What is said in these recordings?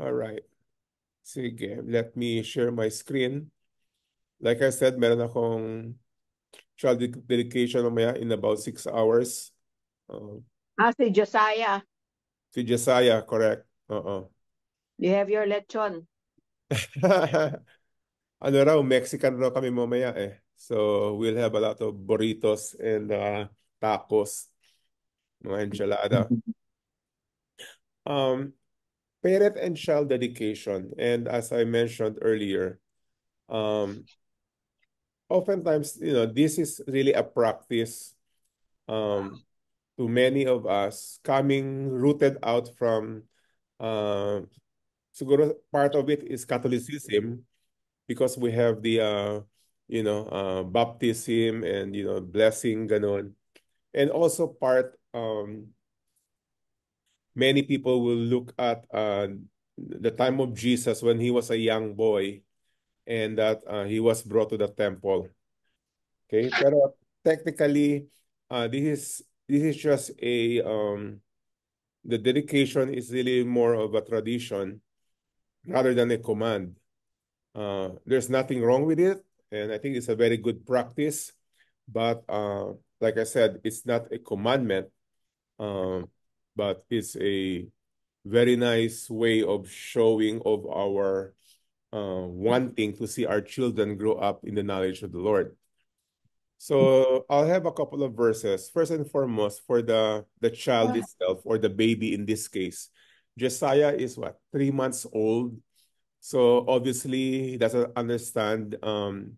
All right. Sige, let me share my screen. Like I said, meron akong child dedication mamaya in about six hours. Uh, ah, si Josiah. Si Josiah, correct. Uh-uh. You have your lechon. ano raw, Mexican raw kami mamaya eh. So we'll have a lot of burritos and uh, tacos. Mga enchilada. um, parent and child dedication. And as I mentioned earlier, um, oftentimes, you know, this is really a practice um, to many of us coming rooted out from, uh, siguro part of it is Catholicism because we have the, uh, you know, uh, baptism and, you know, blessing, ganon. And also part um, many people will look at uh, the time of Jesus when he was a young boy and that uh, he was brought to the temple. Okay, but technically, uh, this is this is just a um, the dedication is really more of a tradition rather than a command. Uh, there's nothing wrong with it, and I think it's a very good practice. But uh, like I said, it's not a commandment. Um, but it's a very nice way of showing of our uh, wanting to see our children grow up in the knowledge of the Lord. So I'll have a couple of verses. First and foremost, for the, the child itself or the baby in this case, Josiah is what, three months old. So obviously he doesn't understand um,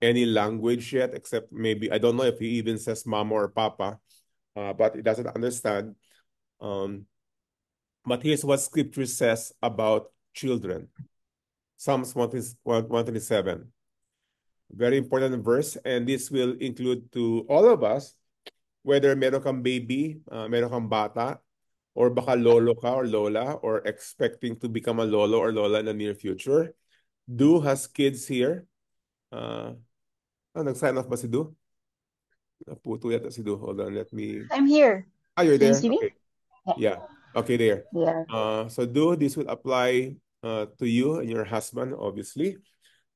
any language yet, except maybe, I don't know if he even says mama or papa, uh, but he doesn't understand. Um, but here's what scripture says about children. Psalms 127. Very important verse, and this will include to all of us, whether meron kang baby, uh, meron kang bata, or baka lolo ka or lola, or expecting to become a lolo or lola in the near future. Du has kids here. Uh, oh, nag-sign off ba si Du? Naputo yata si Du. Hold on, let me... I'm here. Ah, you're Can You see me? Okay. Yeah. Okay, there. Yeah. Uh, so do this will apply uh, to you and your husband, obviously.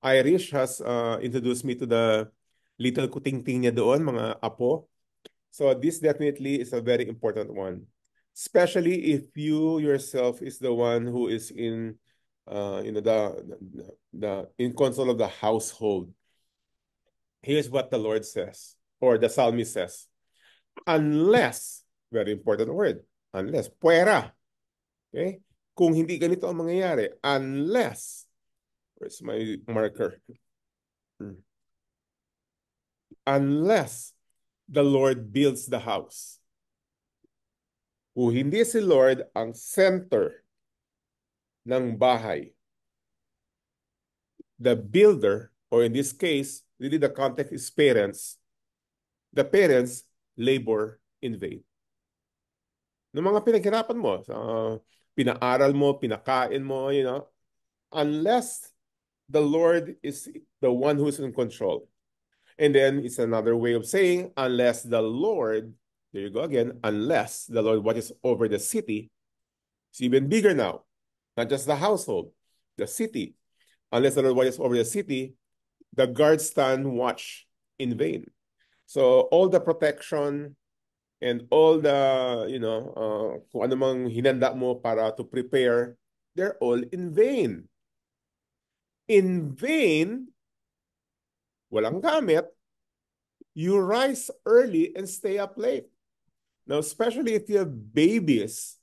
Irish has uh, introduced me to the little kutingting niya doon, mga apo. So this definitely is a very important one, especially if you yourself is the one who is in, uh, you know, the, the, the in control of the household. Here's what the Lord says, or the psalmist says, unless, very important word, Unless, pwera. Okay? Kung hindi ganito ang mangyayari, unless, where's my marker? Hmm. Unless the Lord builds the house. Kung hindi si Lord ang center ng bahay, the builder, or in this case, really the context is parents, the parents labor in vain ng mga pinaghirapan mo. So, uh, pinaaral mo, pinakain mo, you know. Unless the Lord is the one who's in control. And then it's another way of saying, unless the Lord, there you go again, unless the Lord, watches over the city, it's even bigger now, not just the household, the city. Unless the Lord, watches over the city, the guards stand watch in vain. So all the protection, and all the you know uh, kung ano hinanda mo para to prepare they're all in vain in vain walang gamit you rise early and stay up late now especially if you have babies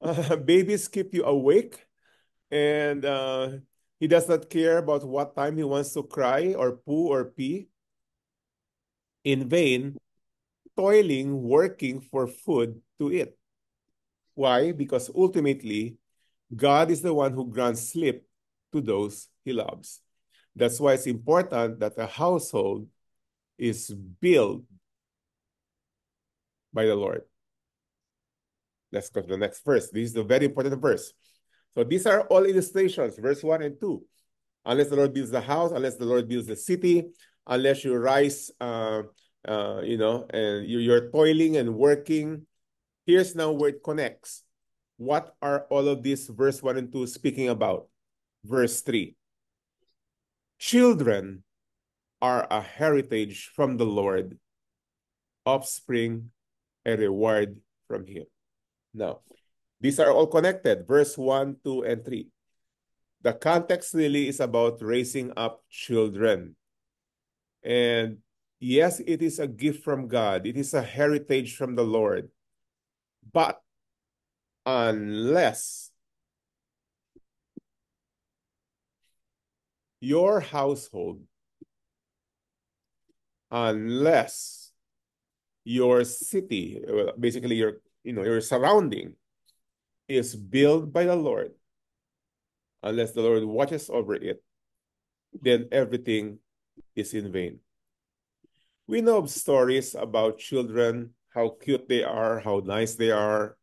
uh, babies keep you awake and uh, he does not care about what time he wants to cry or poo or pee in vain toiling, working for food to eat. Why? Because ultimately, God is the one who grants sleep to those he loves. That's why it's important that a household is built by the Lord. Let's go to the next verse. This is a very important verse. So these are all illustrations, verse 1 and 2. Unless the Lord builds the house, unless the Lord builds the city, unless you rise uh, uh, you know, and you're toiling and working. Here's now where it connects. What are all of these verse 1 and 2 speaking about? Verse 3. Children are a heritage from the Lord, offspring a reward from him. Now, these are all connected. Verse 1, 2, and 3. The context really is about raising up children. And Yes, it is a gift from God, it is a heritage from the Lord. But unless your household, unless your city, basically your you know your surrounding, is built by the Lord, unless the Lord watches over it, then everything is in vain we know of stories about children, how cute they are, how nice they are,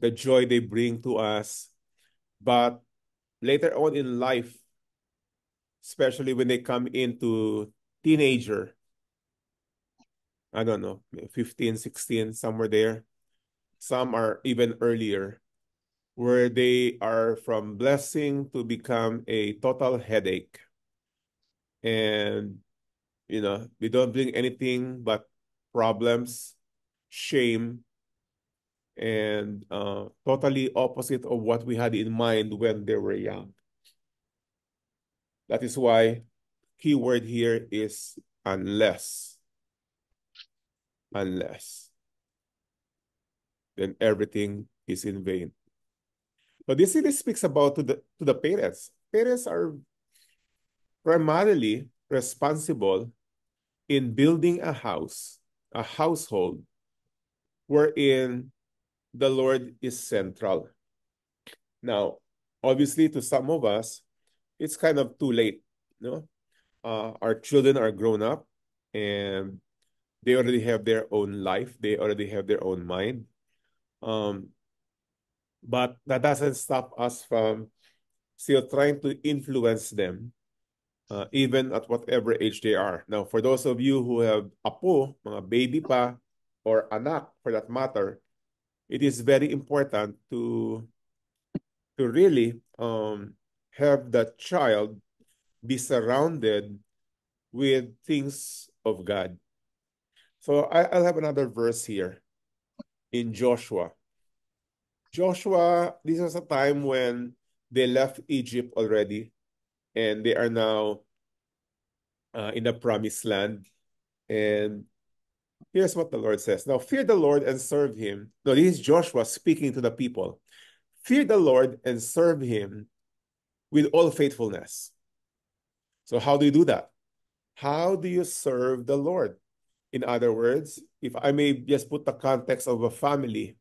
the joy they bring to us. But later on in life, especially when they come into teenager, I don't know, 15, 16, somewhere there. Some are even earlier, where they are from blessing to become a total headache. And you know, they don't bring anything but problems, shame, and uh, totally opposite of what we had in mind when they were young. That is why key word here is unless. Unless. Then everything is in vain. But this really speaks about to the to the parents. Parents are primarily responsible in building a house, a household, wherein the Lord is central. Now, obviously, to some of us, it's kind of too late. You know? Uh, our children are grown up and they already have their own life, they already have their own mind. Um, but that doesn't stop us from still trying to influence them uh, even at whatever age they are. Now, for those of you who have apo, mga baby pa, or anak for that matter, it is very important to to really um, have that child be surrounded with things of God. So I, will have another verse here in Joshua. Joshua, this was a time when they left Egypt already and they are now uh, in the promised land. And here's what the Lord says Now fear the Lord and serve him. No, this is Joshua speaking to the people. Fear the Lord and serve him with all faithfulness. So, how do you do that? How do you serve the Lord? In other words, if I may just put the context of a family,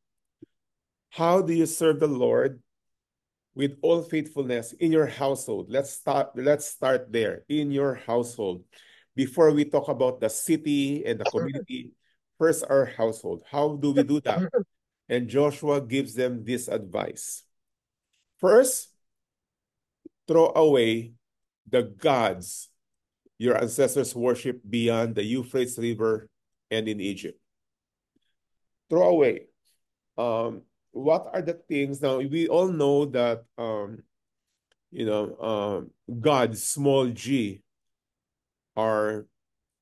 how do you serve the Lord with all faithfulness in your household. Let's start, let's start there, in your household. Before we talk about the city and the community, first our household. How do we do that? And Joshua gives them this advice. First, throw away the gods your ancestors worshipped beyond the Euphrates River and in Egypt. Throw away. Um, what are the things now we all know that um you know um god small g are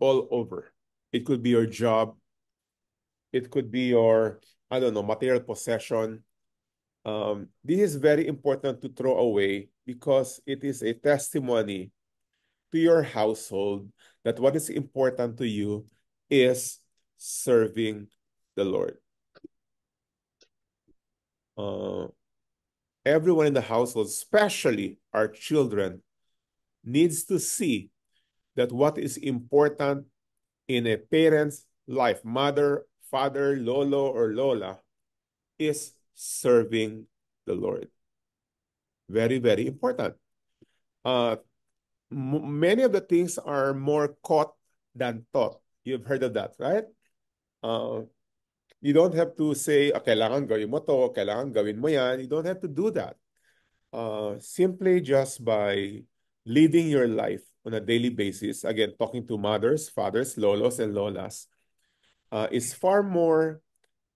all over it could be your job it could be your i don't know material possession um this is very important to throw away because it is a testimony to your household that what is important to you is serving the lord uh, everyone in the household, especially our children, needs to see that what is important in a parent's life, mother, father, lolo, or lola, is serving the Lord. Very, very important. Uh, many of the things are more caught than taught. You've heard of that, right? Uh, you don't have to say, ah, kailangan gawin mo to, kailangan gawin mo yan. You don't have to do that. Uh, simply just by living your life on a daily basis, again, talking to mothers, fathers, lolos, and lolas, uh, is far more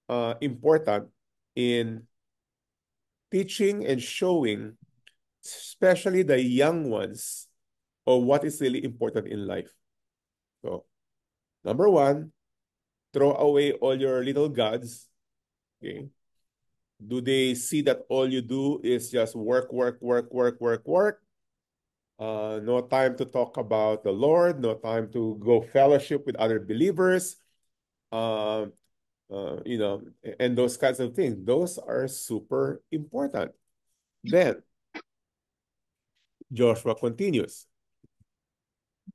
uh, important in teaching and showing, especially the young ones, of what is really important in life. So, number one, throw away all your little gods. Okay. Do they see that all you do is just work, work, work, work, work, work? Uh, no time to talk about the Lord, no time to go fellowship with other believers, uh, uh, you know, and those kinds of things. Those are super important. Then Joshua continues.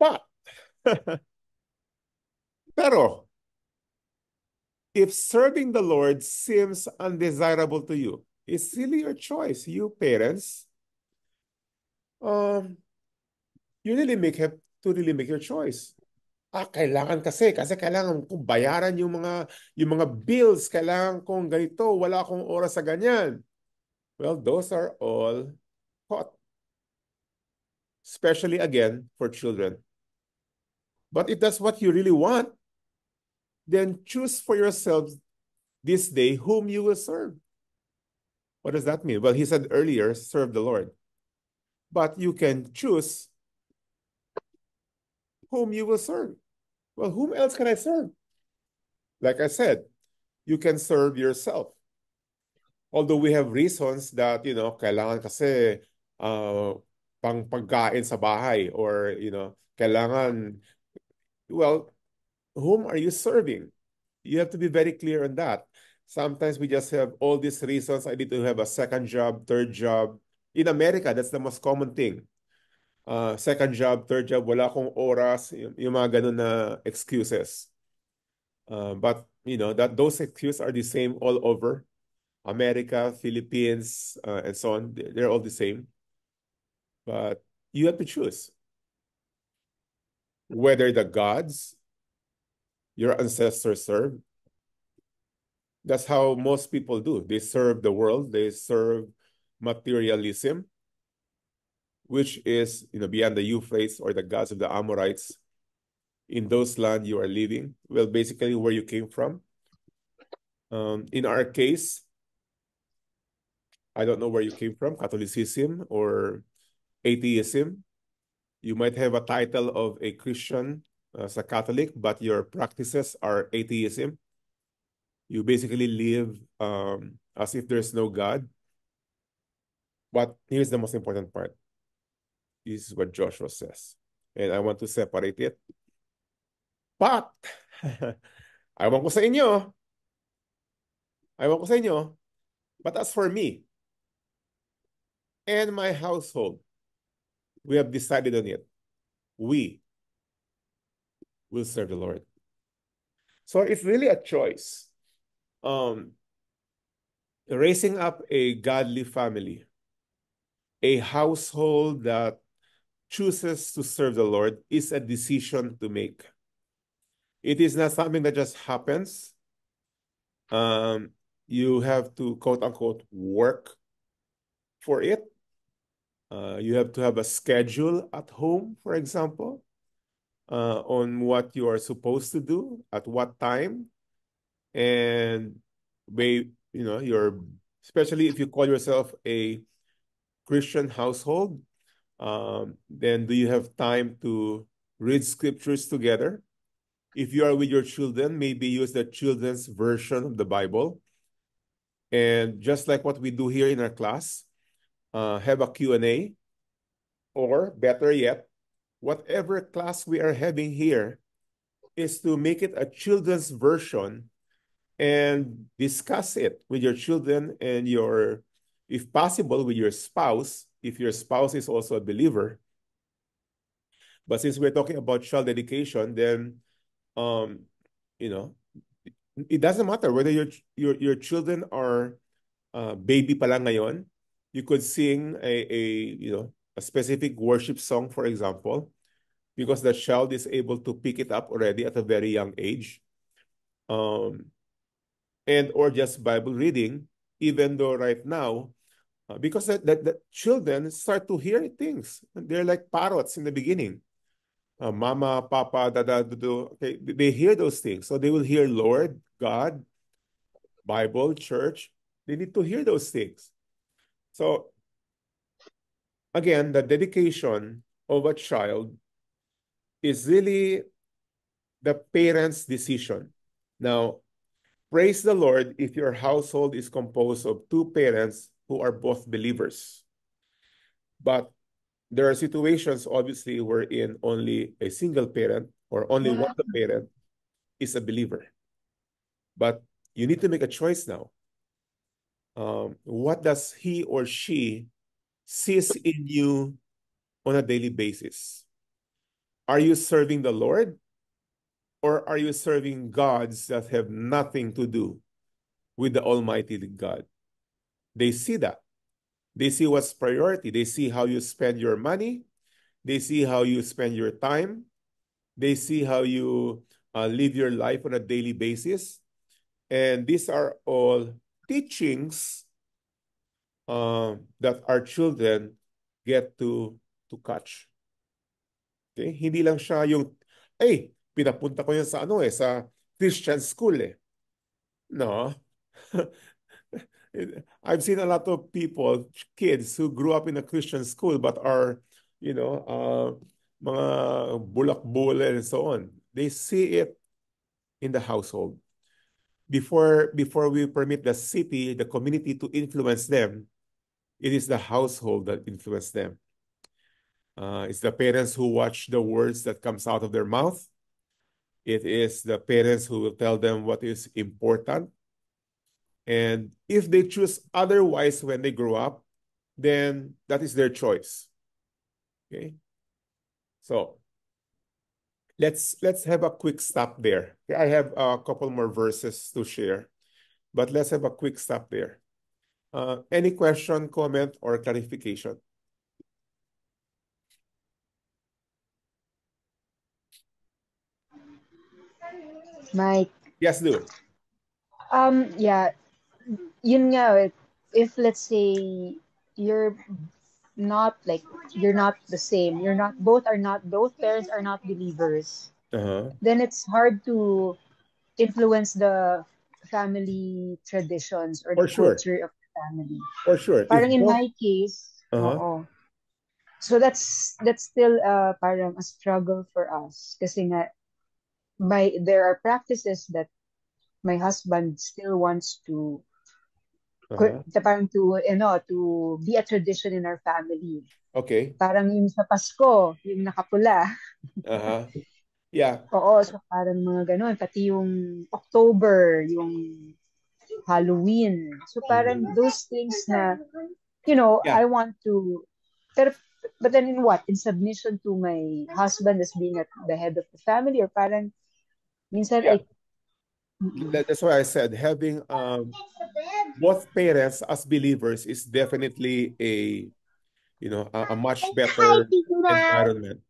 But, pero, if serving the Lord seems undesirable to you, it's really your choice. You parents, um, you really make have to really make your choice. Ah, kailangan kasi, kasi kailangan kong bayaran yung mga, yung mga bills, kailangan kong ganito, wala akong oras sa ganyan. Well, those are all hot, Especially again for children. But if that's what you really want, then choose for yourselves this day whom you will serve. What does that mean? Well, he said earlier, serve the Lord. But you can choose whom you will serve. Well, whom else can I serve? Like I said, you can serve yourself. Although we have reasons that, you know, kailangan kasi uh, pang pagkain sa bahay or, you know, kailangan, well, whom are you serving? You have to be very clear on that. Sometimes we just have all these reasons. I need to have a second job, third job. In America, that's the most common thing. Uh, second job, third job, wala akong oras, yung, yung mga ganun na excuses. Uh, but, you know, that those excuses are the same all over. America, Philippines, uh, and so on. They're all the same. But you have to choose whether the gods your ancestors served. That's how most people do. They serve the world, they serve materialism, which is you know beyond the Euphrates or the gods of the Amorites in those land you are living. Well, basically where you came from. Um, in our case, I don't know where you came from, Catholicism or atheism. You might have a title of a Christian as uh, a Catholic, but your practices are atheism. You basically live um, as if there's no God. But here's the most important part. This is what Joshua says. And I want to separate it. But, I ewan ko sa inyo, ewan ko say inyo, but as for me and my household, we have decided on it. We, will serve the Lord. So it's really a choice. Um, raising up a godly family, a household that chooses to serve the Lord is a decision to make. It is not something that just happens. Um, you have to quote unquote work for it. Uh, you have to have a schedule at home, for example uh, on what you are supposed to do at what time and they you know you're especially if you call yourself a christian household um, then do you have time to read scriptures together if you are with your children maybe use the children's version of the bible and just like what we do here in our class uh, have a q&a or better yet whatever class we are having here is to make it a children's version and discuss it with your children and your, if possible, with your spouse, if your spouse is also a believer. But since we're talking about child education, then, um, you know, it doesn't matter whether your your your children are uh, baby pa ngayon. You could sing a, a you know a specific worship song, for example, because the child is able to pick it up already at a very young age. Um, and or just Bible reading, even though right now, uh, because that, that, children start to hear things. They're like parrots in the beginning. Uh, mama, papa, da, da, da, da. Okay, they hear those things. So they will hear Lord, God, Bible, church. They need to hear those things. So again, the dedication of a child is really the parents' decision. Now, praise the Lord if your household is composed of two parents who are both believers. But there are situations, obviously, wherein only a single parent or only yeah. one parent is a believer. But you need to make a choice now. Um, what does he or she sees in you on a daily basis? Are you serving the Lord? Or are you serving gods that have nothing to do with the Almighty God? They see that. They see what's priority. They see how you spend your money. They see how you spend your time. They see how you uh, live your life on a daily basis. And these are all teachings uh, that our children get to, to catch. Okay? Eh, hindi lang siya yung, ay, eh, pinapunta ko yan sa ano eh, sa Christian school eh. No. I've seen a lot of people, kids who grew up in a Christian school but are, you know, uh, mga bulak-bula and so on. They see it in the household. Before, before we permit the city, the community to influence them, it is the household that influences them. Uh, it's the parents who watch the words that comes out of their mouth. It is the parents who will tell them what is important. And if they choose otherwise when they grow up, then that is their choice. Okay. So let's let's have a quick stop there. I have a couple more verses to share, but let's have a quick stop there. Uh, any question, comment, or clarification? Mike. Yes, it. Um, yeah. You know, if, if let's say you're not like you're not the same, you're not both are not both parents are not believers. Uh-huh. Then it's hard to influence the family traditions or, the sure. culture of the family. For sure. Parang if in both... my case, uh-huh. So that's that's still uh parang a struggle for us kasi nga my there are practices that my husband still wants to uh-huh. parang to you know to be a tradition in our family. Okay. Parang yung sa Pasko, yung nakapula. Uh-huh. Yeah. Oo, so parang mga ganun. Pati yung October, yung Halloween. So parang mm-hmm. those things na, you know, yeah. I want to, pero, but then in what? In submission to my husband as being at the head of the family or parang, yeah. that's why I said having um, both parents as believers is definitely a you know a, a much better environment.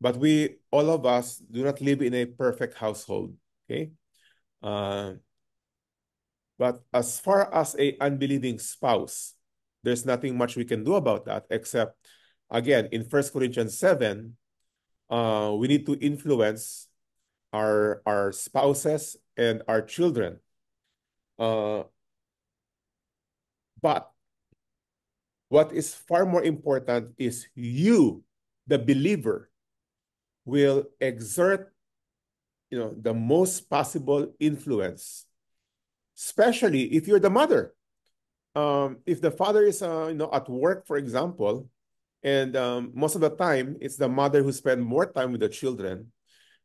But we all of us do not live in a perfect household. Okay. Uh, but as far as a unbelieving spouse, there's nothing much we can do about that except again in First Corinthians 7, uh, we need to influence our our spouses and our children. Uh, but what is far more important is you, the believer, will exert you know the most possible influence, especially if you're the mother. Um, if the father is uh, you know at work, for example, and um, most of the time it's the mother who spend more time with the children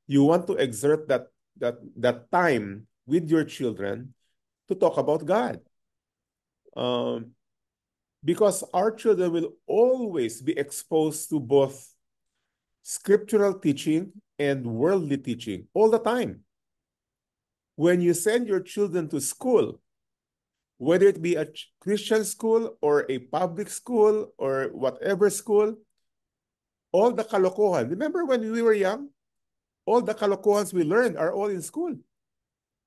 you want to exert that that that time with your children to talk about God. Um, because our children will always be exposed to both scriptural teaching and worldly teaching all the time. When you send your children to school, whether it be a Christian school or a public school or whatever school, all the kalokohan. Remember when we were young? all the kalokohans we learned are all in school.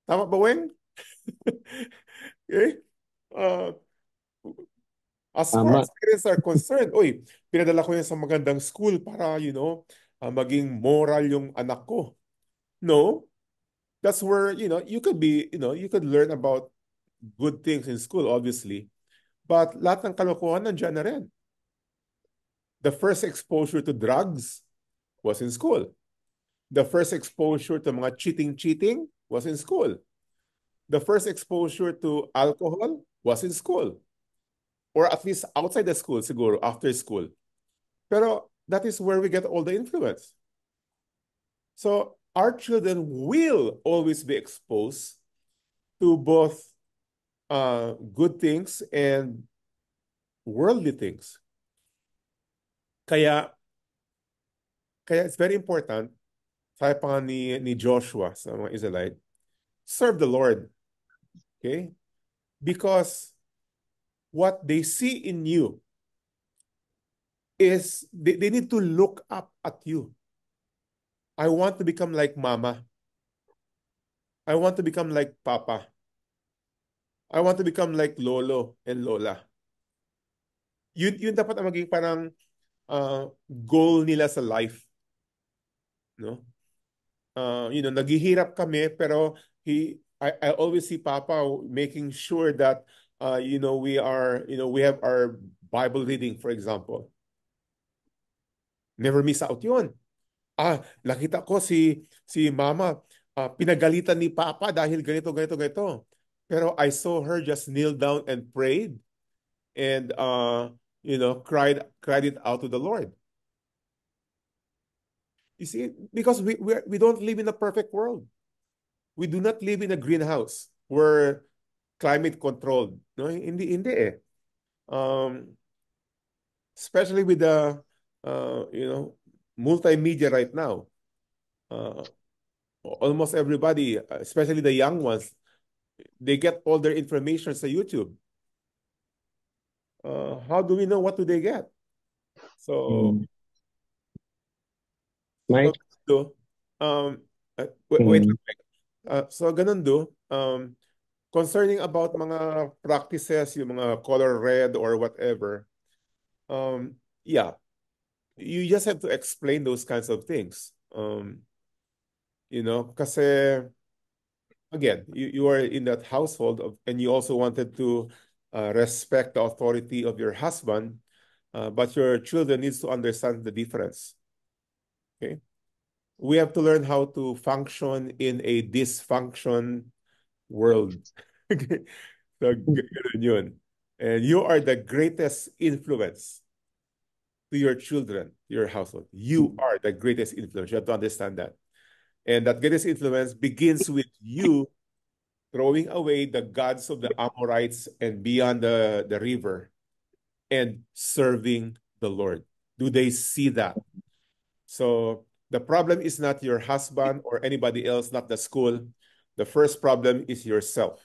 Tama ba, Weng? okay? Eh? Uh, as far as parents are concerned, oy, pinadala ko yan sa magandang school para, you know, uh, maging moral yung anak ko. No, that's where, you know, you could be, you know, you could learn about good things in school, obviously. But lahat ng kalokohan nandiyan na rin. The first exposure to drugs was in school. The first exposure to mga cheating-cheating was in school. The first exposure to alcohol was in school. Or at least outside the school, siguro, after school. Pero that is where we get all the influence. So our children will always be exposed to both uh, good things and worldly things. Kaya, kaya it's very important taipan ni, ni Joshua sa mga Israelite, serve the Lord. Okay? Because what they see in you is they, they need to look up at you. I want to become like mama. I want to become like papa. I want to become like lolo and lola. Yun, yun dapat ang maging parang uh, goal nila sa life. No? Uh, you know, nagihirap kami pero he I, I always see Papa making sure that uh, you know we are you know we have our Bible reading for example. Never miss out yun. Ah, nakita ko si si Mama uh, pinagalitan ni Papa dahil ganito ganito ganito. Pero I saw her just kneel down and prayed and uh, you know cried cried it out to the Lord. You see, because we we we don't live in a perfect world. We do not live in a greenhouse where climate controlled. No, the hindi eh. Um, especially with the uh, you know multimedia right now. Uh, almost everybody, especially the young ones, they get all their information on YouTube. Uh, how do we know what do they get? So. Mm Mike? do. Um, uh, wait, mm. wait. Mm-hmm. Uh, so ganun do. Um, concerning about mga practices, yung mga color red or whatever, um, yeah, you just have to explain those kinds of things. Um, you know, kasi again, you, you are in that household of, and you also wanted to uh, respect the authority of your husband, uh, but your children needs to understand the difference. Okay? We have to learn how to function in a dysfunction world. so, ganun yun. And you are the greatest influence to your children, your household. You are the greatest influence. You have to understand that. And that greatest influence begins with you throwing away the gods of the Amorites and beyond the, the river and serving the Lord. Do they see that? So the problem is not your husband or anybody else, not the school. The first problem is yourself.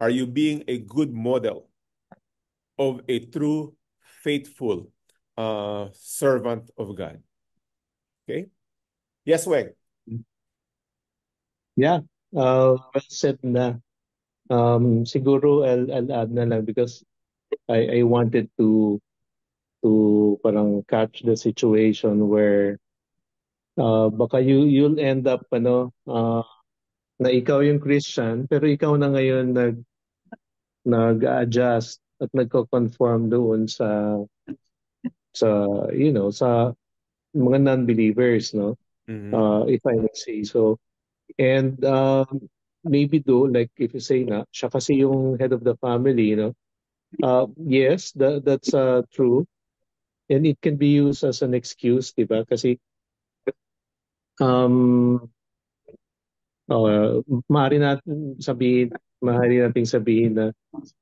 Are you being a good model of a true, faithful uh, servant of God? Okay. Yes, Wang. Yeah. Uh, well said na. Um, siguro I'll, I'll add na lang because I, I wanted to parang catch the situation where uh, baka you, you'll end up ano, uh, na ikaw yung Christian pero ikaw na ngayon nag nag-adjust at nagko-conform doon sa sa you know sa mga non-believers no mm-hmm. uh, if I may say so and um, maybe do like if you say na siya kasi yung head of the family you know uh, yes that, that's uh, true And it can be used as an excuse, di ba? Kasi um, uh, maaari natin sabihin, maaari natin sabihin na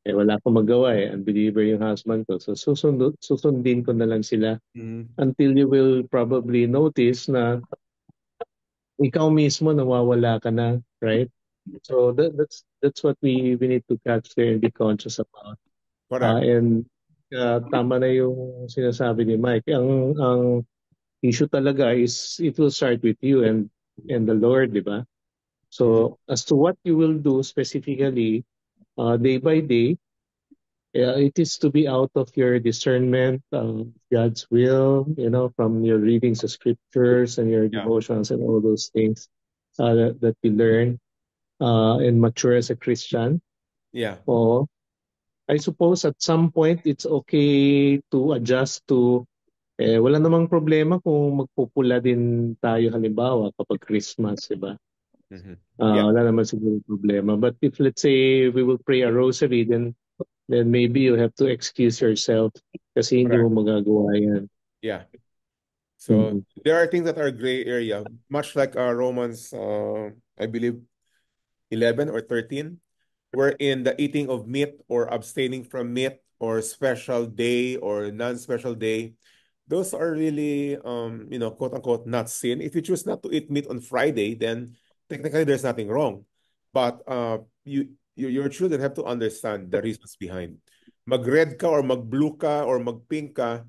eh, wala akong magawa eh, unbeliever yung husband ko. So susundin, susundin ko na lang sila mm. until you will probably notice na ikaw mismo nawawala ka na, right? So that, that's that's what we we need to catch there and be conscious about. Uh, and uh, tama na yung sinasabi ni Mike. Ang ang issue talaga is it will start with you and and the Lord, di ba? So as to what you will do specifically uh, day by day, uh, it is to be out of your discernment of God's will, you know, from your readings of scriptures and your devotions yeah. and all those things uh, that, that we learn uh, and mature as a Christian. Yeah. Oo. I suppose at some point it's okay to adjust to eh wala namang problema kung magpupula din tayo halimbawa kapag Christmas, 'di ba? Mm-hmm. Uh, wala naman siguro problema. But if let's say we will pray a rosary then then maybe you have to excuse yourself kasi hindi right. mo magagawa 'yan. Yeah. So mm-hmm. there are things that are gray area, much like uh, Romans uh, I believe 11 or 13 wherein the eating of meat or abstaining from meat or special day or non-special day, those are really, um, you know, quote unquote, not sin. If you choose not to eat meat on Friday, then technically there's nothing wrong. But uh, you, you your children have to understand the reasons behind. Mag-red ka or mag-blue ka or mag-pink ka,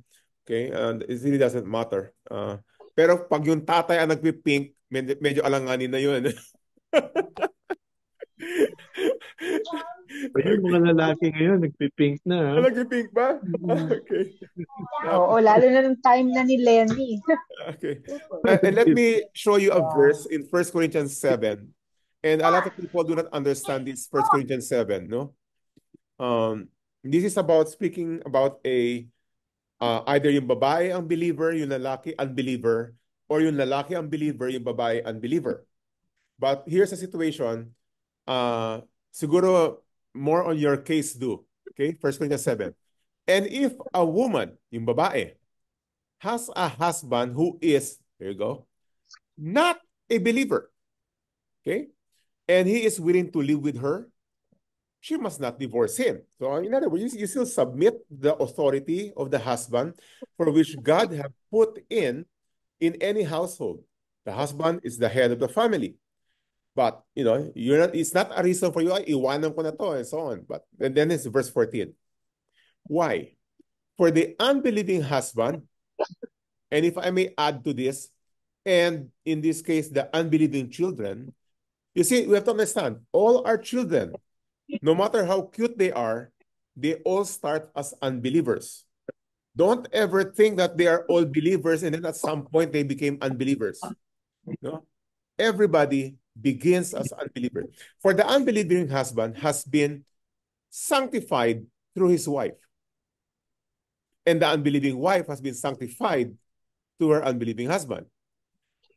okay, and it really doesn't matter. Uh, pero pag yung tatay ang medyo, medyo alanganin na yun. Pero yung mga lalaki ngayon, nagpipink na. Ha? Ah. Ah, nagpipink ba? Mm. Ah, okay. Oo, lalo na ng time na ni Lenny. okay. let me show you a verse in 1 Corinthians 7. And a lot of people do not understand this 1 Corinthians 7, no? Um, this is about speaking about a uh, either yung babae ang believer, yung lalaki unbeliever, or yung lalaki ang believer, yung babae unbeliever. But here's a situation uh, siguro more on your case do. Okay? First Corinthians 7. And if a woman, yung babae, has a husband who is, here you go, not a believer, okay, and he is willing to live with her, she must not divorce him. So uh, in other words, you, you still submit the authority of the husband for which God have put in in any household. The husband is the head of the family. But, you know, you're not, it's not a reason for you, ay, iwanan ko na to, and so on. But, and then it's verse 14. Why? For the unbelieving husband, and if I may add to this, and in this case, the unbelieving children, you see, we have to understand, all our children, no matter how cute they are, they all start as unbelievers. Don't ever think that they are all believers and then at some point they became unbelievers. No? Everybody begins as unbeliever. For the unbelieving husband has been sanctified through his wife. And the unbelieving wife has been sanctified to her unbelieving husband.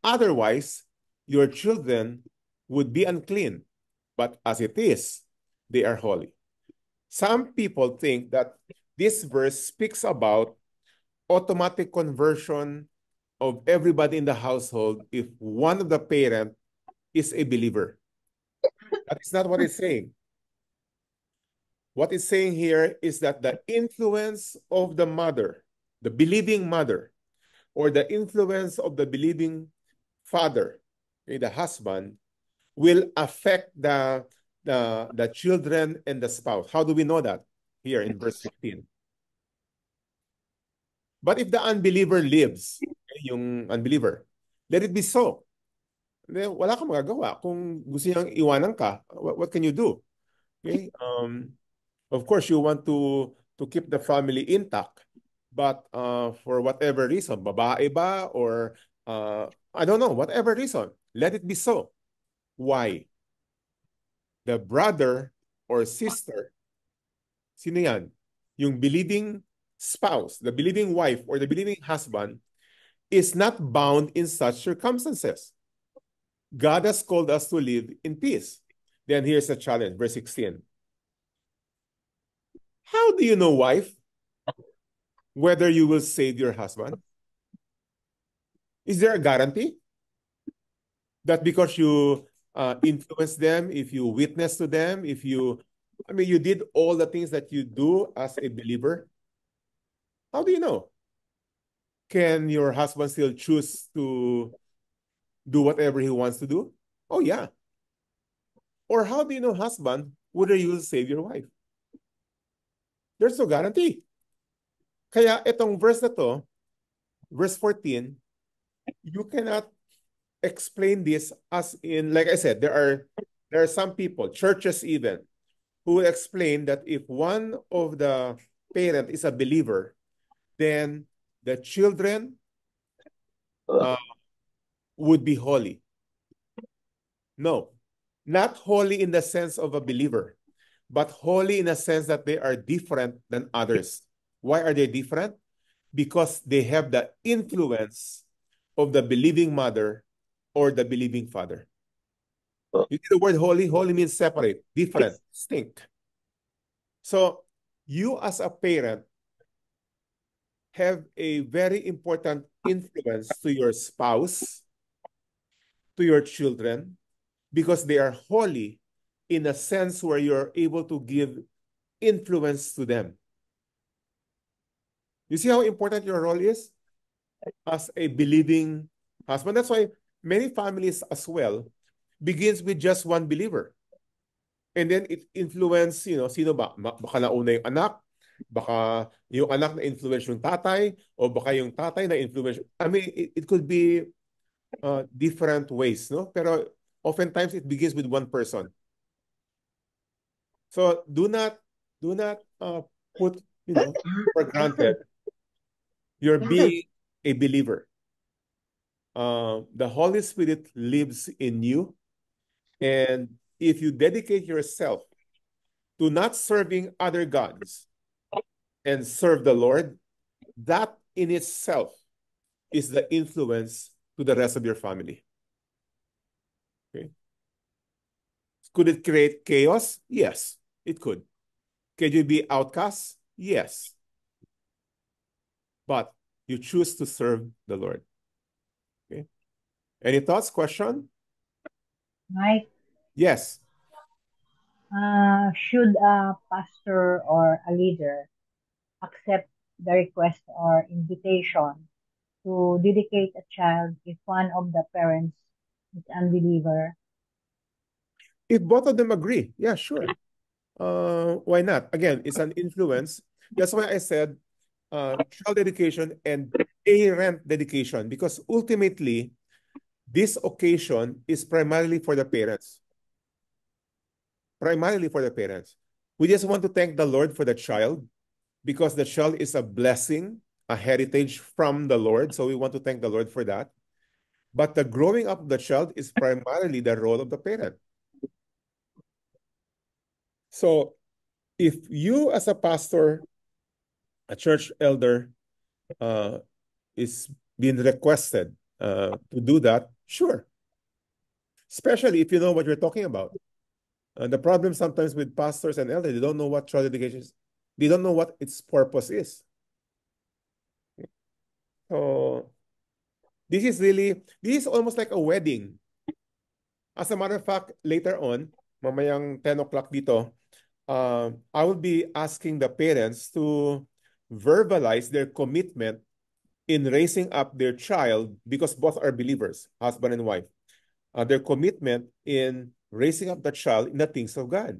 Otherwise, your children would be unclean, but as it is, they are holy. Some people think that this verse speaks about automatic conversion of everybody in the household if one of the parent is a believer. that is not what it's saying. What it's saying here is that the influence of the mother, the believing mother, or the influence of the believing father, okay, the husband, will affect the, the, the children and the spouse. How do we know that? Here in verse 15. But if the unbeliever lives, yung unbeliever, let it be so. Then, wala kang magagawa. Kung gusto niyang iwanan ka, what, what can you do? Okay? Um, of course, you want to to keep the family intact. But uh, for whatever reason, babae ba or uh, I don't know, whatever reason, let it be so. Why? The brother or sister, sino yan? Yung believing spouse, the believing wife or the believing husband is not bound in such circumstances. God has called us to live in peace. Then here's a challenge, verse 16. How do you know, wife, whether you will save your husband? Is there a guarantee that because you uh, influence them, if you witness to them, if you, I mean, you did all the things that you do as a believer, how do you know? Can your husband still choose to do whatever he wants to do? Oh, yeah. Or how do you know, husband, would you save your wife? There's no guarantee. Kaya itong verse na to, verse 14, you cannot explain this as in, like I said, there are there are some people, churches even, who explain that if one of the parent is a believer, then the children uh, would be holy. No, not holy in the sense of a believer, but holy in a sense that they are different than others. Why are they different? Because they have the influence of the believing mother or the believing father. You see the word holy? Holy means separate, different, distinct. So you as a parent have a very important influence to your spouse to your children because they are holy in a sense where you're able to give influence to them. You see how important your role is as a believing husband. That's why many families as well begins with just one believer. And then it influences, you know, sino ba? Baka nauna yung anak, baka yung anak na influence yung tatay, o baka yung tatay na influence. I mean, it, it could be uh, different ways, no? Pero oftentimes it begins with one person. So do not do not uh, put you know for granted you're being a believer. Uh, the Holy Spirit lives in you, and if you dedicate yourself to not serving other gods and serve the Lord, that in itself is the influence to the rest of your family. Okay. Could it create chaos? Yes, it could. Could you be outcast? Yes. But you choose to serve the Lord. Okay. Any thoughts, question? Mike? Yes. Uh, should a pastor or a leader accept the request or invitation to dedicate a child if one of the parents is unbeliever? If both of them agree, yeah, sure. Uh, why not? Again, it's an influence. That's why I said uh, child dedication and parent dedication because ultimately this occasion is primarily for the parents. Primarily for the parents. We just want to thank the Lord for the child because the child is a blessing a heritage from the Lord. So we want to thank the Lord for that. But the growing up of the child is primarily the role of the parent. So if you, as a pastor, a church elder, uh, is being requested uh, to do that, sure. Especially if you know what you're talking about. the problem sometimes with pastors and elders, they don't know what child education is. They don't know what its purpose is. So this is really, this is almost like a wedding. As a matter of fact, later on, mamayang 10 o'clock dito, uh, I will be asking the parents to verbalize their commitment in raising up their child because both are believers, husband and wife. Uh, their commitment in raising up the child in the things of God.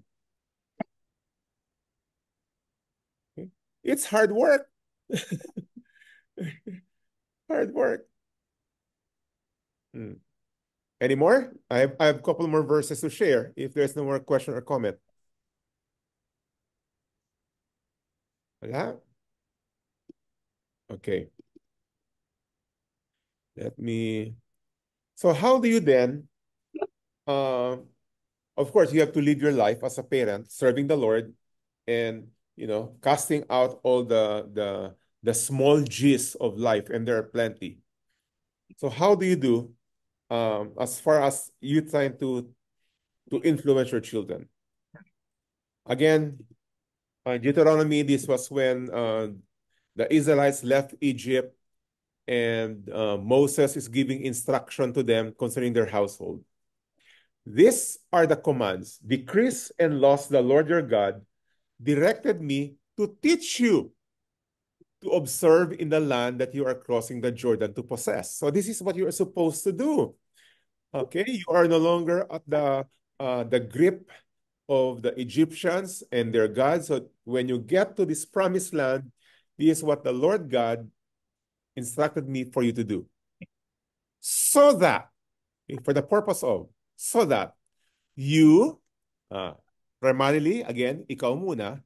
Okay. It's hard work. Hard work. Hmm. Any more? I have, I have a couple more verses to share if there's no more question or comment. Wala? Okay. Let me... So how do you then... Uh, of course, you have to live your life as a parent, serving the Lord and, you know, casting out all the, the the small g's of life, and there are plenty. So how do you do um, as far as you trying to to influence your children? Again, uh, Deuteronomy, this was when uh, the Israelites left Egypt and uh, Moses is giving instruction to them concerning their household. These are the commands, decrees and laws the Lord your God directed me to teach you to observe in the land that you are crossing the Jordan to possess. So this is what you are supposed to do. Okay, you are no longer at the uh, the grip of the Egyptians and their gods. So when you get to this promised land, this is what the Lord God instructed me for you to do. So that, for the purpose of, so that you, uh, primarily, again, ikaw muna,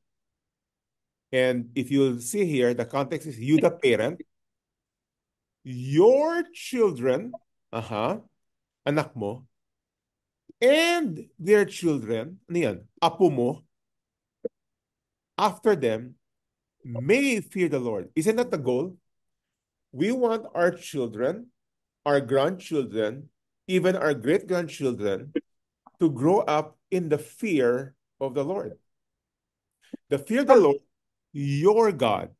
and if you'll see here, the context is you, the parent, your children, uh-huh, anak mo, and their children, niyan yan, mo, after them, may fear the Lord. Isn't that the goal? We want our children, our grandchildren, even our great grandchildren to grow up in the fear of the Lord. The fear of the Lord your God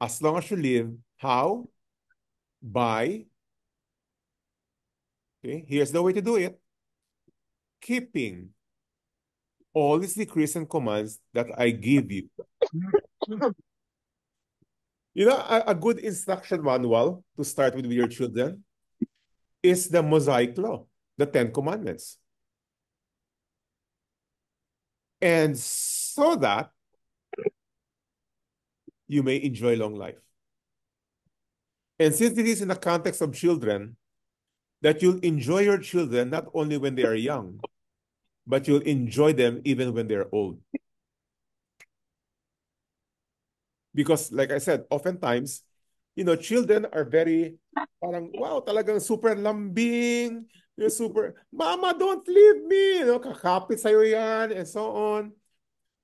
as long as you live. How? By, okay, here's the way to do it keeping all these decrees and commands that I give you. you know, a, a good instruction manual to start with, with your children is the Mosaic Law, the Ten Commandments. And so that you may enjoy long life. And since it is in the context of children, that you'll enjoy your children not only when they are young, but you'll enjoy them even when they're old. Because, like I said, oftentimes, you know, children are very, parang, wow, talagang super lambing, you're super, mama, don't leave me, you know, kakapit sa'yo yan, and so on.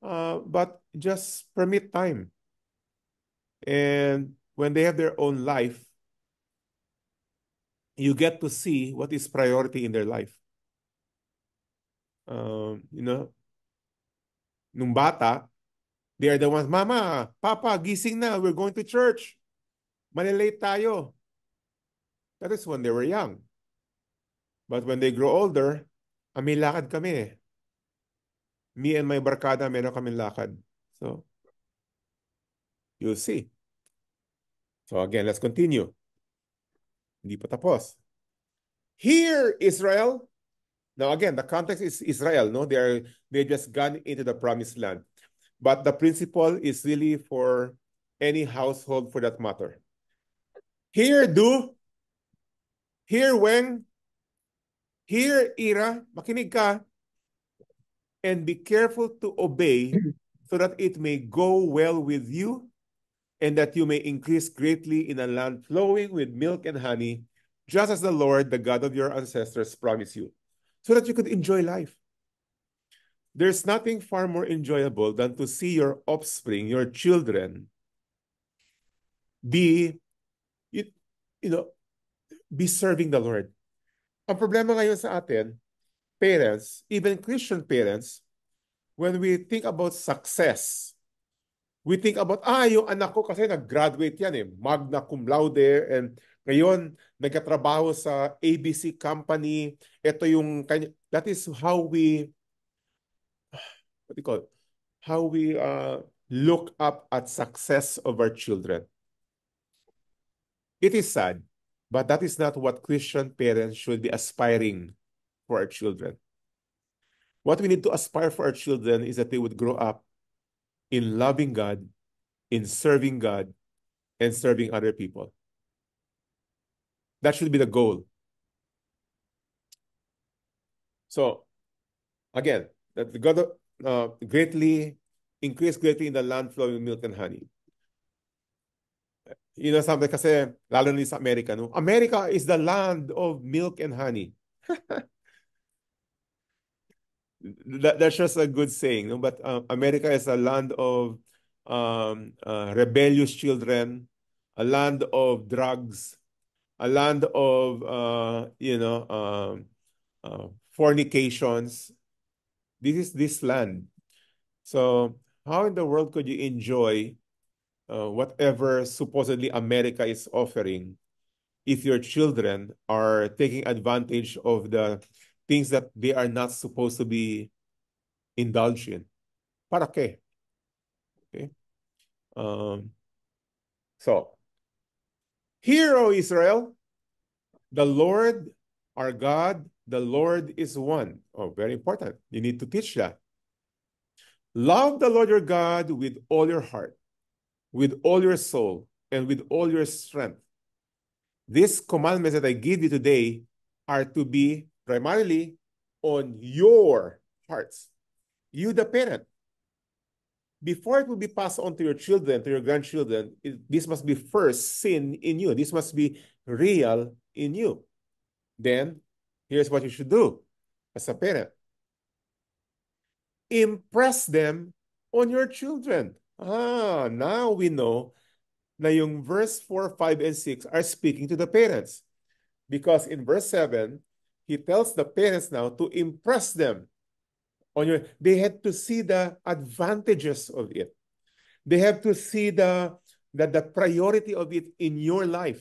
Uh, but just permit time. And when they have their own life, you get to see what is priority in their life. Um, you know, nung bata, they are the ones, Mama, Papa, gising na, we're going to church. Malilate tayo. That is when they were young. But when they grow older, ah, may lakad kami. Me and my barkada, meron kami lakad. So, you'll see. So again, let's continue. Hindi pa tapos. Here, Israel. Now again, the context is Israel. No, they are they just gone into the promised land, but the principle is really for any household for that matter. Here do, here when, here ira, makinig ka, and be careful to obey so that it may go well with you and that you may increase greatly in a land flowing with milk and honey, just as the Lord, the God of your ancestors, promised you, so that you could enjoy life. There's nothing far more enjoyable than to see your offspring, your children, be, you, you know, be serving the Lord. Ang problema ngayon sa atin, parents, even Christian parents, when we think about success, we think about, ah, yung anak ko kasi nag-graduate yan eh, magna cum laude, and ngayon, nagkatrabaho sa ABC company, ito yung kanya, that is how we, what do you call it? how we uh, look up at success of our children. It is sad, but that is not what Christian parents should be aspiring for our children. What we need to aspire for our children is that they would grow up in loving God, in serving God, and serving other people. That should be the goal. So, again, that God uh, greatly increase greatly in the land flowing with milk and honey. You know something Because lalo na sa America, no? America is the land of milk and honey. that, that's just a good saying. No, but uh, America is a land of um, uh, rebellious children, a land of drugs, a land of uh, you know um, uh, fornications. This is this land. So how in the world could you enjoy uh, whatever supposedly America is offering if your children are taking advantage of the things that they are not supposed to be indulged in. Para qué? Okay. Um, so, hear, O Israel, the Lord our God, the Lord is one. Oh, very important. You need to teach that. Love the Lord your God with all your heart, with all your soul, and with all your strength. These commandments that I give you today are to be primarily on your hearts. You, the parent. Before it will be passed on to your children, to your grandchildren, it, this must be first seen in you. This must be real in you. Then, here's what you should do as a parent impress them on your children. Ah, now we know na yung verse 4, 5, and 6 are speaking to the parents. Because in verse 7, he tells the parents now to impress them on your they had to see the advantages of it they have to see the that the priority of it in your life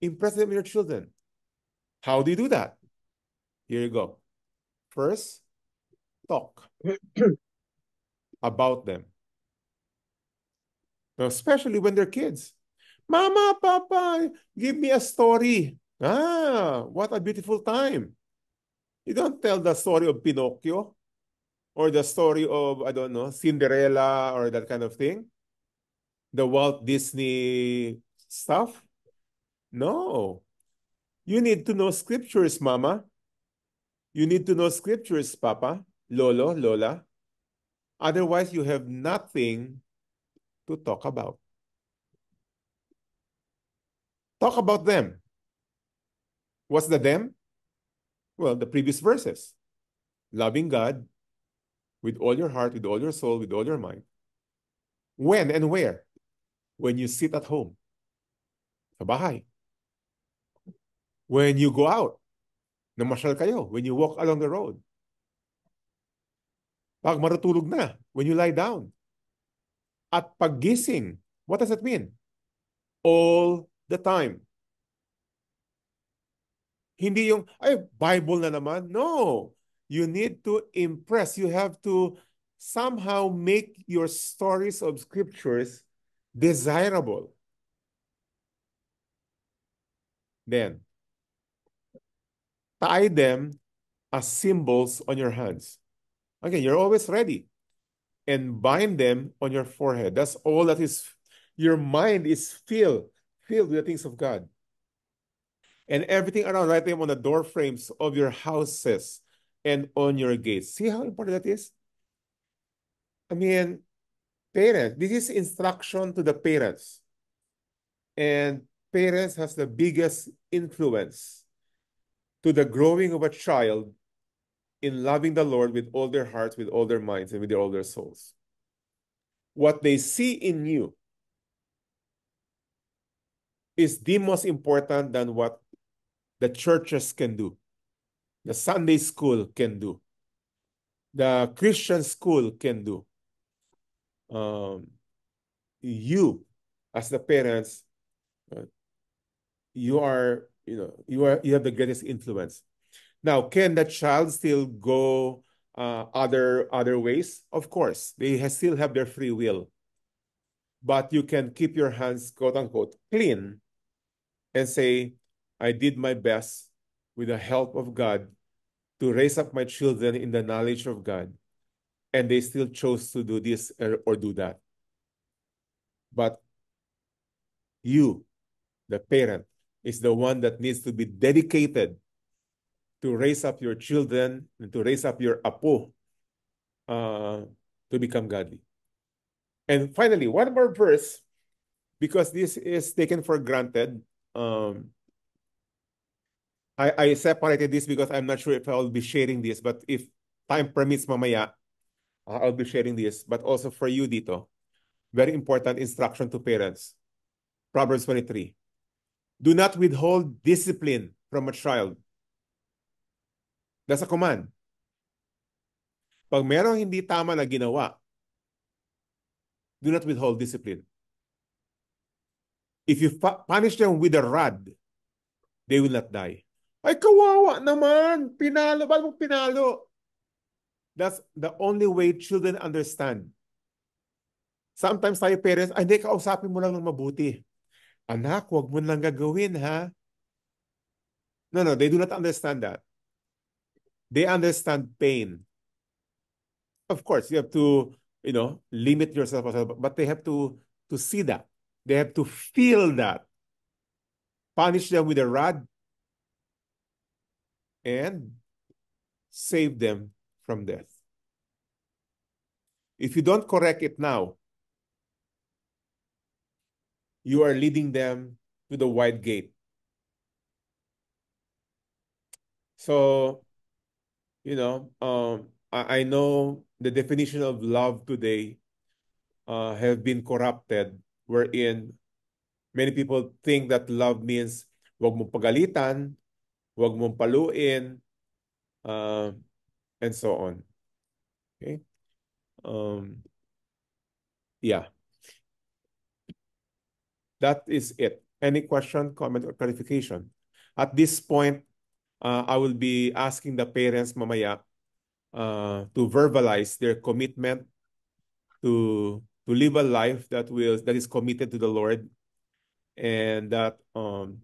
impress them your children how do you do that here you go first talk about them especially when they're kids mama papa give me a story Ah, what a beautiful time. You don't tell the story of Pinocchio or the story of, I don't know, Cinderella or that kind of thing. The Walt Disney stuff. No. You need to know scriptures, Mama. You need to know scriptures, Papa, Lolo, Lola. Otherwise, you have nothing to talk about. Talk about them. What's the them? Well, the previous verses. Loving God with all your heart, with all your soul, with all your mind. When and where? When you sit at home. Sa bahay. When you go out. Namasyal kayo. When you walk along the road. Pag marutulog na. When you lie down. At paggising. What does that mean? All the time. Hindi yung, ay, Bible na naman. No. You need to impress. You have to somehow make your stories of scriptures desirable. Then, tie them as symbols on your hands. Again, you're always ready. And bind them on your forehead. That's all that is, your mind is filled, filled with the things of God and everything around, write them on the door frames of your houses and on your gates. See how important that is? I mean, parents, this is instruction to the parents. And parents has the biggest influence to the growing of a child in loving the Lord with all their hearts, with all their minds, and with all their souls. What they see in you is the most important than what the churches can do, the Sunday school can do, the Christian school can do. Um, you, as the parents, uh, you are you know you are you have the greatest influence. Now, can the child still go uh, other other ways? Of course, they still have their free will, but you can keep your hands quote unquote clean, and say I did my best with the help of God to raise up my children in the knowledge of God, and they still chose to do this or, or do that. But you, the parent, is the one that needs to be dedicated to raise up your children and to raise up your apo uh, to become godly. And finally, one more verse, because this is taken for granted. Um, I, I separated this because I'm not sure if I'll be sharing this, but if time permits mamaya, uh, I'll be sharing this. But also for you dito, very important instruction to parents. Proverbs 23. Do not withhold discipline from a child. That's a command. Pag merong hindi tama na ginawa, do not withhold discipline. If you punish them with a rod, they will not die. Ay, kawawa naman. Pinalo. Ba't mo pinalo? That's the only way children understand. Sometimes tayo parents, ay, hindi, kausapin mo lang ng mabuti. Anak, wag mo lang gagawin, ha? No, no, they do not understand that. They understand pain. Of course, you have to, you know, limit yourself, but they have to to see that. They have to feel that. Punish them with a rod, and save them from death. If you don't correct it now, you are leading them to the wide gate. So, you know, um, I, I know the definition of love today uh, have been corrupted, wherein many people think that love means wag mo pagalitan, huwag mong paluin, uh, and so on. Okay? Um, yeah. That is it. Any question, comment, or clarification? At this point, uh, I will be asking the parents mamaya uh, to verbalize their commitment to to live a life that will that is committed to the Lord, and that um,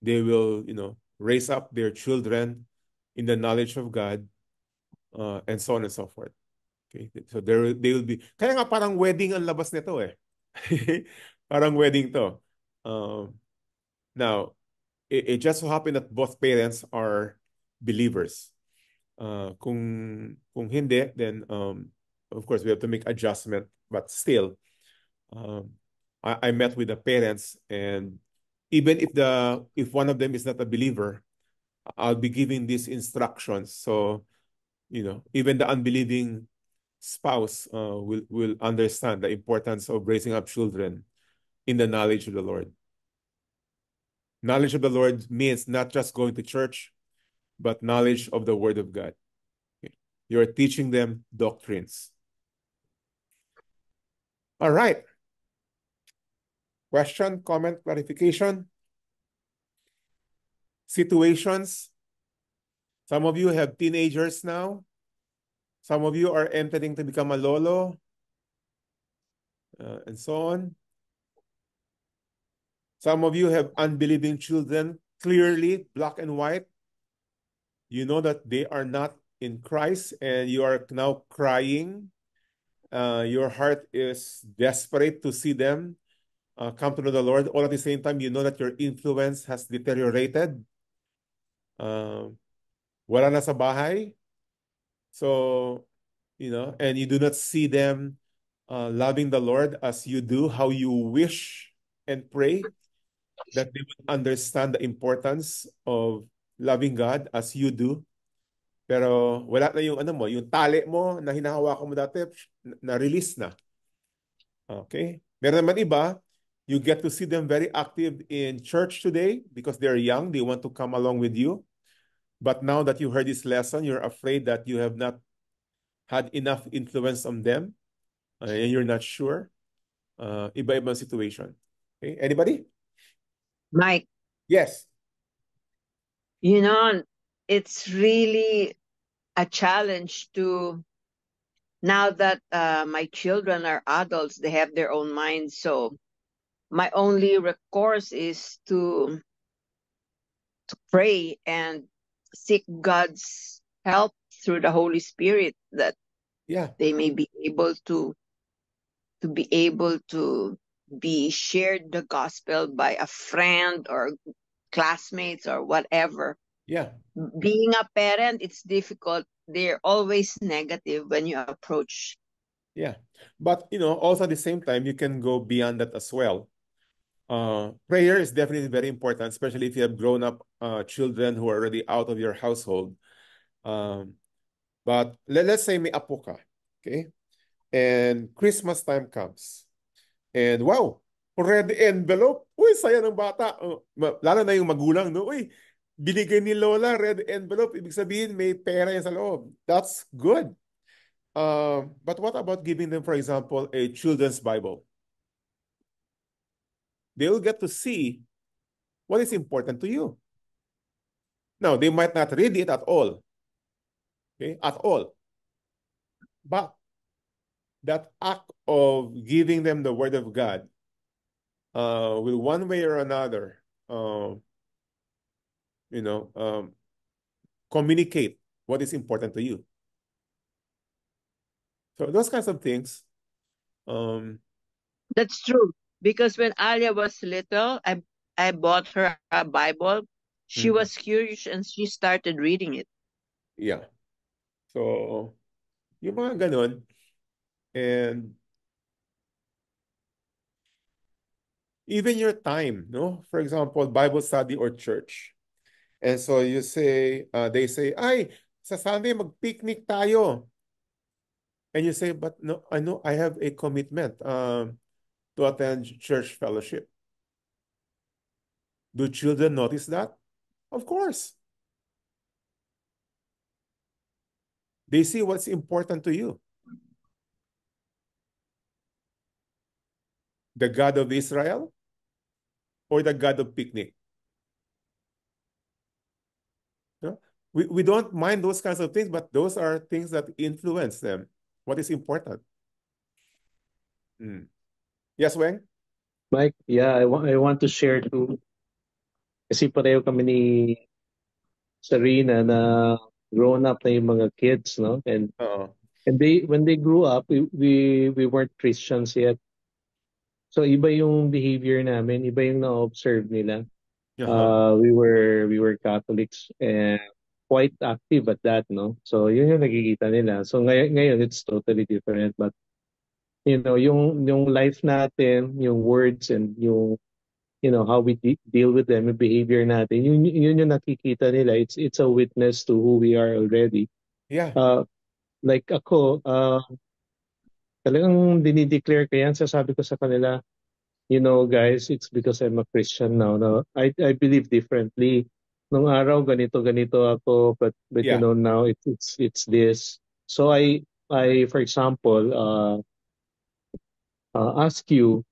they will you know raise up their children in the knowledge of God, uh, and so on and so forth. Okay, so there they will be. Kaya nga parang wedding ang labas nito eh. parang wedding to. Um, now, it, it, just so happened that both parents are believers. Uh, kung kung hindi, then um, of course we have to make adjustment. But still, um, I, I met with the parents and even if the if one of them is not a believer, I'll be giving these instructions. So, you know, even the unbelieving spouse uh, will will understand the importance of raising up children in the knowledge of the Lord. Knowledge of the Lord means not just going to church, but knowledge of the Word of God. You're teaching them doctrines. All right. Question, comment, clarification? Situations? Some of you have teenagers now. Some of you are entering to become a lolo. Uh, and so on. Some of you have unbelieving children, clearly black and white. You know that they are not in Christ and you are now crying. Uh, your heart is desperate to see them uh, come to know the Lord, all at the same time, you know that your influence has deteriorated. Uh, wala na sa bahay. So, you know, and you do not see them uh, loving the Lord as you do, how you wish and pray that they would understand the importance of loving God as you do. Pero wala na yung ano mo, yung tali mo na hinahawakan mo dati, na-release na. Okay? Meron naman iba, You get to see them very active in church today because they're young. They want to come along with you. But now that you heard this lesson, you're afraid that you have not had enough influence on them uh, and you're not sure. Uh, iba-ibang situation. Okay, anybody? Mike. Yes. You know, it's really a challenge to now that uh, my children are adults, they have their own minds. So my only recourse is to to pray and seek God's help through the Holy Spirit that yeah they may be able to to be able to be shared the gospel by a friend or classmates or whatever yeah being a parent it's difficult they're always negative when you approach yeah but you know also at the same time you can go beyond that as well uh, prayer is definitely very important, especially if you have grown up uh, children who are already out of your household. Um, but let, let's say may apoka, okay? And Christmas time comes. And wow, red envelope. Uy, saya ng bata. Uh, lalo na yung magulang, no? Uy, binigay ni Lola red envelope. Ibig sabihin, may pera yan sa loob. That's good. Uh, but what about giving them, for example, a children's Bible? they will get to see what is important to you. Now, they might not read it at all, okay, at all. But that act of giving them the word of God uh, will one way or another, uh, you know, um, communicate what is important to you. So those kinds of things. Um, That's true because when Alia was little, I I bought her a Bible. She mm was curious and she started reading it. Yeah. So, yung mga ganun. And even your time, no? For example, Bible study or church. And so you say, uh, they say, ay, sa Sunday mag-picnic tayo. And you say, but no, I know I have a commitment. Um, to attend church fellowship. Do children notice that? Of course. They see what's important to you. The God of Israel or the God of picnic? No? We, we don't mind those kinds of things, but those are things that influence them. What is important? Hmm. Yes, Weng? Mike, yeah, I, wa- I want to share too. Kasi pareho kami ni Serena na grown up na yung mga kids, no? And -oh. and they when they grew up, we we, we weren't Christians yet. So iba yung behavior namin, iba yung na-observe nila. Uh-huh. Uh, we were we were Catholics and quite active at that, no? So yun yung nakikita nila. So ngayon, ngayon it's totally different but you know, yung, yung life natin, yung words and yung, you know, how we de- deal with them, yung behavior natin, yun, yun yung nakikita nila. It's, it's a witness to who we are already. Yeah. Uh, like ako, uh, talagang dinideclare ko yan. Sasabi ko sa kanila, you know, guys, it's because I'm a Christian now. No? I, I believe differently. Nung araw, ganito, ganito ako. But, but yeah. you know, now it's, it's, it's this. So I, I, for example, uh, uh, ask you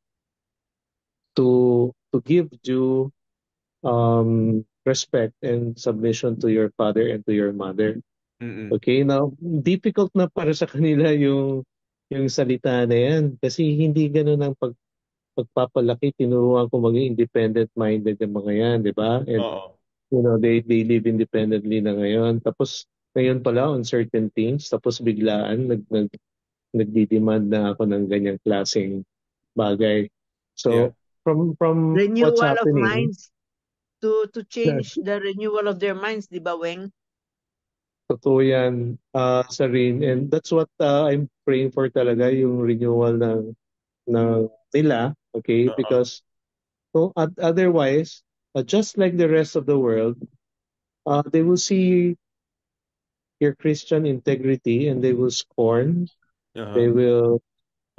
to to give due um, respect and submission to your father and to your mother. Mm-mm. Okay, now difficult na para sa kanila yung yung salita na yan kasi hindi ganoon ang pag pagpapalaki tinuruan ko maging independent minded ng mga yan, di ba? And Uh-oh. you know, they they live independently na ngayon. Tapos ngayon pala on certain things, tapos biglaan nag, nag nagdi-demand na ako ng ganyang klaseng bagay. So yeah. from from renewal what's happening, of minds to to change that, the renewal of their minds, di ba, Weng? Totoo yan, uh, ah, Sarin. And that's what uh, I'm praying for talaga, yung renewal ng, ng nila, okay? Uh-huh. Because so, uh, otherwise, uh, just like the rest of the world, uh, they will see your Christian integrity and they will scorn Uh-huh. They Uh-huh. will,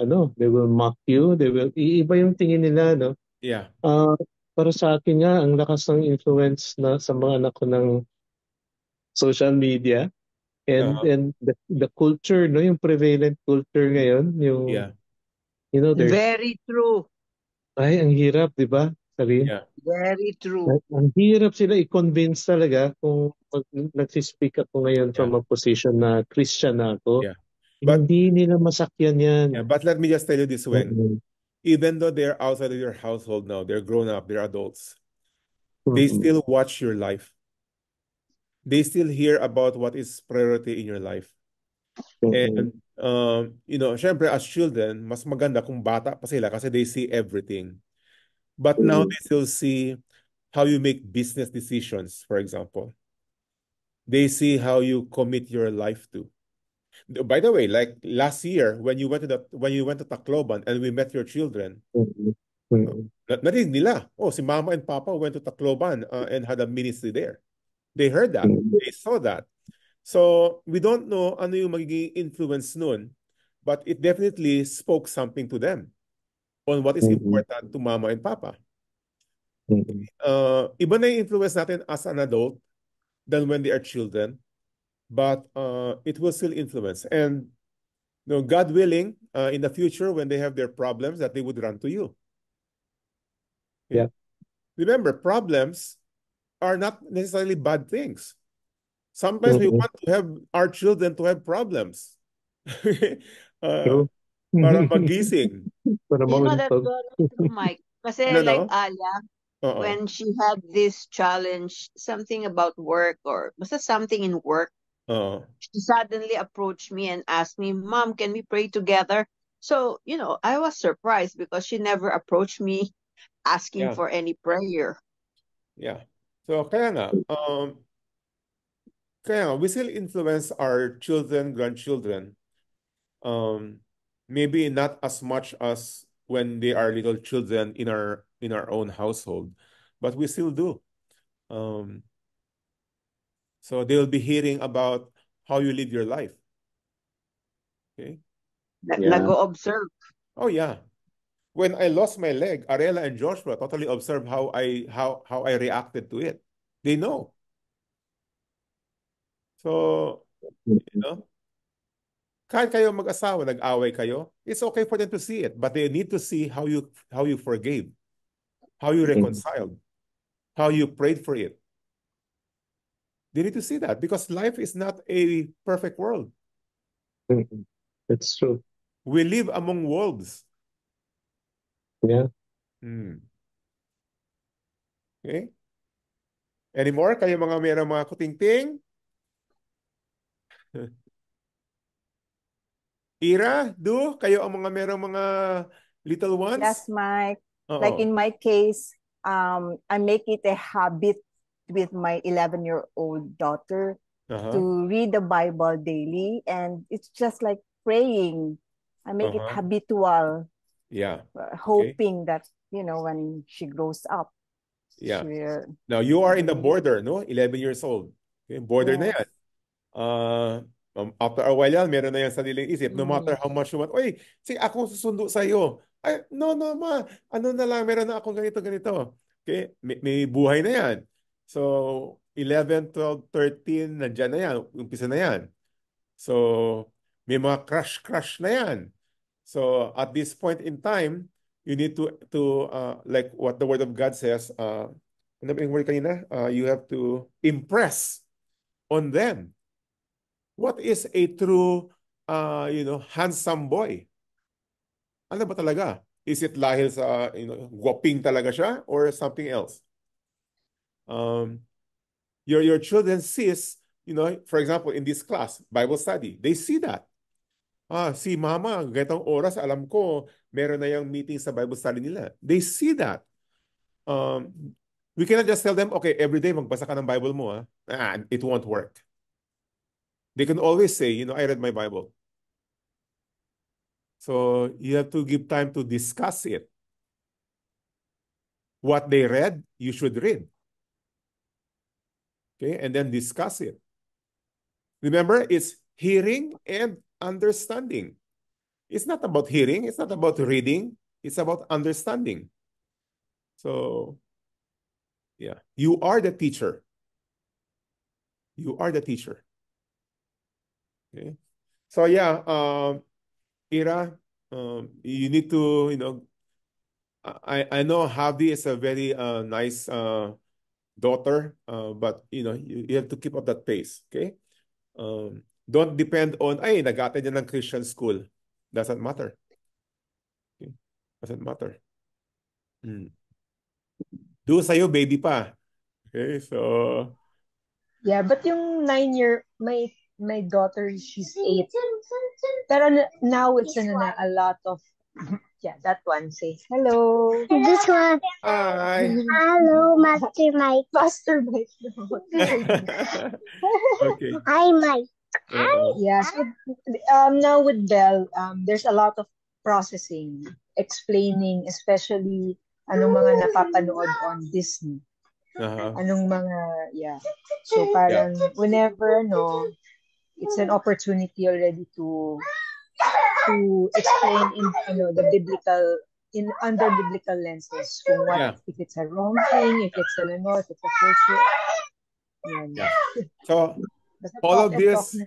ano, they will mock you. They will, iiba yung tingin nila, no? Yeah. Uh, para sa akin nga, ang lakas ng influence na sa mga anak ko ng social media and uh and the, the culture, no? Yung prevalent culture ngayon, yung, Yeah. you know, there's, Very true. ay, ang hirap, di ba? Sabihin. Yeah. Very true. Ang ang hirap sila i-convince talaga kung mag, nagsispeak ako ngayon Yeah. from a position na Christian na ako. Yeah. But, Hindi nila masakyan yan. Yeah, but let me just tell you this way. Mm-hmm. Even though they're outside of your household now, they're grown up, they're adults, mm they mm-hmm. still watch your life. They still hear about what is priority in your life. Mm-hmm. And, um, you know, syempre as children, mas maganda kung bata pa sila kasi they see everything. But mm now they still see how you make business decisions, for example. They see how you commit your life to. By the way, like last year when you went to the when you went to Tacloban and we met your children, mm-hmm. mm-hmm. nila. Oh, si Mama and Papa went to Tacloban uh, and had a ministry there. They heard that. Mm-hmm. They saw that. So we don't know ano yung magiging influence noon, but it definitely spoke something to them on what is mm-hmm. important to Mama and Papa. Mm-hmm. Uh, iba na yung influence natin as an adult than when they are children but uh, it will still influence. And you know, God willing, uh, in the future, when they have their problems, that they would run to you. Yeah. Remember, problems are not necessarily bad things. Sometimes mm -hmm. we mm-hmm. want to have our children to have problems. uh, para pagising. para you know that Mike. Kasi no, like no? Alia, uh -oh. when she had this challenge, something about work or was it something in work uh-huh. She suddenly approached me and asked me, Mom, can we pray together? So, you know, I was surprised because she never approached me asking yeah. for any prayer. Yeah. So, kaya nga, um, kaya nga, we still influence our children, grandchildren. Um, maybe not as much as when they are little children in our in our own household, but we still do. Um, so they'll be hearing about how you live your life. Okay. Yeah. Nag-observe. Oh yeah. When I lost my leg, Arela and Joshua totally observed how I how how I reacted to it. They know. So, you know, kahit kayo mag-asawa, nag-away kayo, it's okay for them to see it, but they need to see how you how you forgave, how you mm-hmm. reconciled, how you prayed for it. They need to see that because life is not a perfect world. Mm-hmm. It's true. We live among wolves. Yeah. Hmm. Okay? Anymore? Kaya mga mayroong mga kuting-ting. Ira, do kayo ang mga merong mga little ones? Yes, Mike. Uh-oh. Like in my case, um, I make it a habit with my 11 year old daughter uh-huh. to read the Bible daily. And it's just like praying. I make uh-huh. it habitual. Yeah. Uh, hoping okay. that, you know, when she grows up. Yeah. She, uh, now you are in the mm-hmm. border, no? 11 years old. Okay, border yes. na yan. Uh, um, after a while yan, meron na yan sariling isip. No matter mm-hmm. how much you want, oy, sige, akong susundo sa iyo. Ay, no, no, ma. Ano na lang, meron na akong ganito, ganito. Okay? May, may buhay na yan. So, 11, 12, 13, nandyan na yan. Umpisa na yan. So, may mga crush-crush na yan. So, at this point in time, you need to, to uh, like what the Word of God says, uh, ano ba yung word kanina? Uh, you have to impress on them. What is a true, uh, you know, handsome boy? Ano ba talaga? Is it dahil sa, you know, guaping talaga siya or something else? um, your your children sees, you know, for example, in this class, Bible study, they see that. Ah, si mama, ganitong oras, alam ko, meron na yung meeting sa Bible study nila. They see that. Um, we cannot just tell them, okay, every day magbasa ka ng Bible mo, ah. ah it won't work. They can always say, you know, I read my Bible. So you have to give time to discuss it. What they read, you should read okay, and then discuss it. Remember, it's hearing and understanding. It's not about hearing, it's not about reading, it's about understanding. So, yeah, you are the teacher. You are the teacher. Okay. So yeah, um, Ira, um, you need to, you know, I I know Habi is a very uh, nice uh, daughter. Uh, but, you know, you, you have to keep up that pace. Okay? Um, don't depend on, ay, nag-attend ng Christian school. Doesn't matter. Okay? Doesn't matter. Hmm. Do sa'yo, baby pa. Okay, so... Yeah, but yung nine-year, my my daughter, she's eight. Pero now it's in ano a, a lot of Yeah, that one says hello. hello this one. Hi. Hello, Master Mike. Master Mike. okay. Hi, Mike. Hi. Yeah. With, um, now with Bell, um, there's a lot of processing, explaining, especially anong mga napapanood on Disney. Uh-huh. Anong mga, yeah. So parang yeah. whenever, no, it's an opportunity already to to explain in you know the biblical in under biblical lenses from what yeah. if it's a wrong thing, if it's a no, if it's a virtue. Yeah. So all of this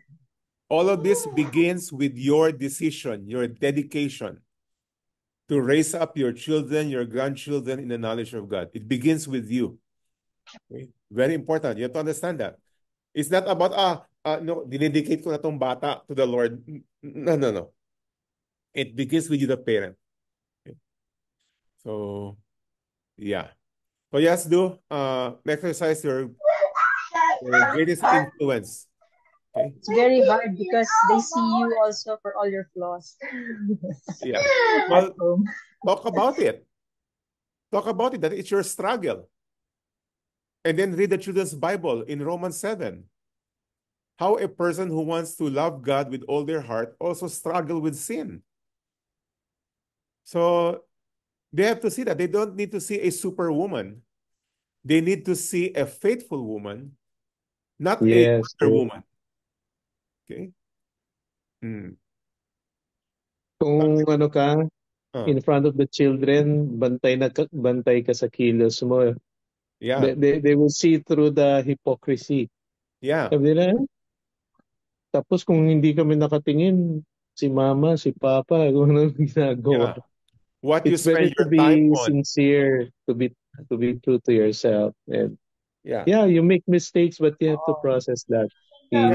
all of this begins with your decision, your dedication to raise up your children, your grandchildren in the knowledge of God. It begins with you. Okay? Very important. You have to understand that. It's not about, ah, uh, no, dedicate ko na tong bata to the Lord. No, no, no it begins with you, the parent. Okay. So, yeah. So just do uh, exercise your, your greatest influence. Okay. It's very hard because they see you also for all your flaws. yeah. Well, talk about it. Talk about it that it's your struggle. And then read the children's Bible in Romans 7. How a person who wants to love God with all their heart also struggle with sin. So they have to see that. They don't need to see a superwoman. They need to see a faithful woman, not yes, a Wonder Woman. Okay? Mm. Kung okay. ano ka, uh. in front of the children, bantay, na, bantay ka sa kilos mo. Yeah. They, they, they will see through the hypocrisy. Yeah. Sabi nila, tapos kung hindi kami nakatingin, si mama, si papa, kung ano ginagawa. Yeah. what it's you spend your to time be on. sincere to be to be true to yourself and yeah yeah you make mistakes but you have to oh. process that yeah.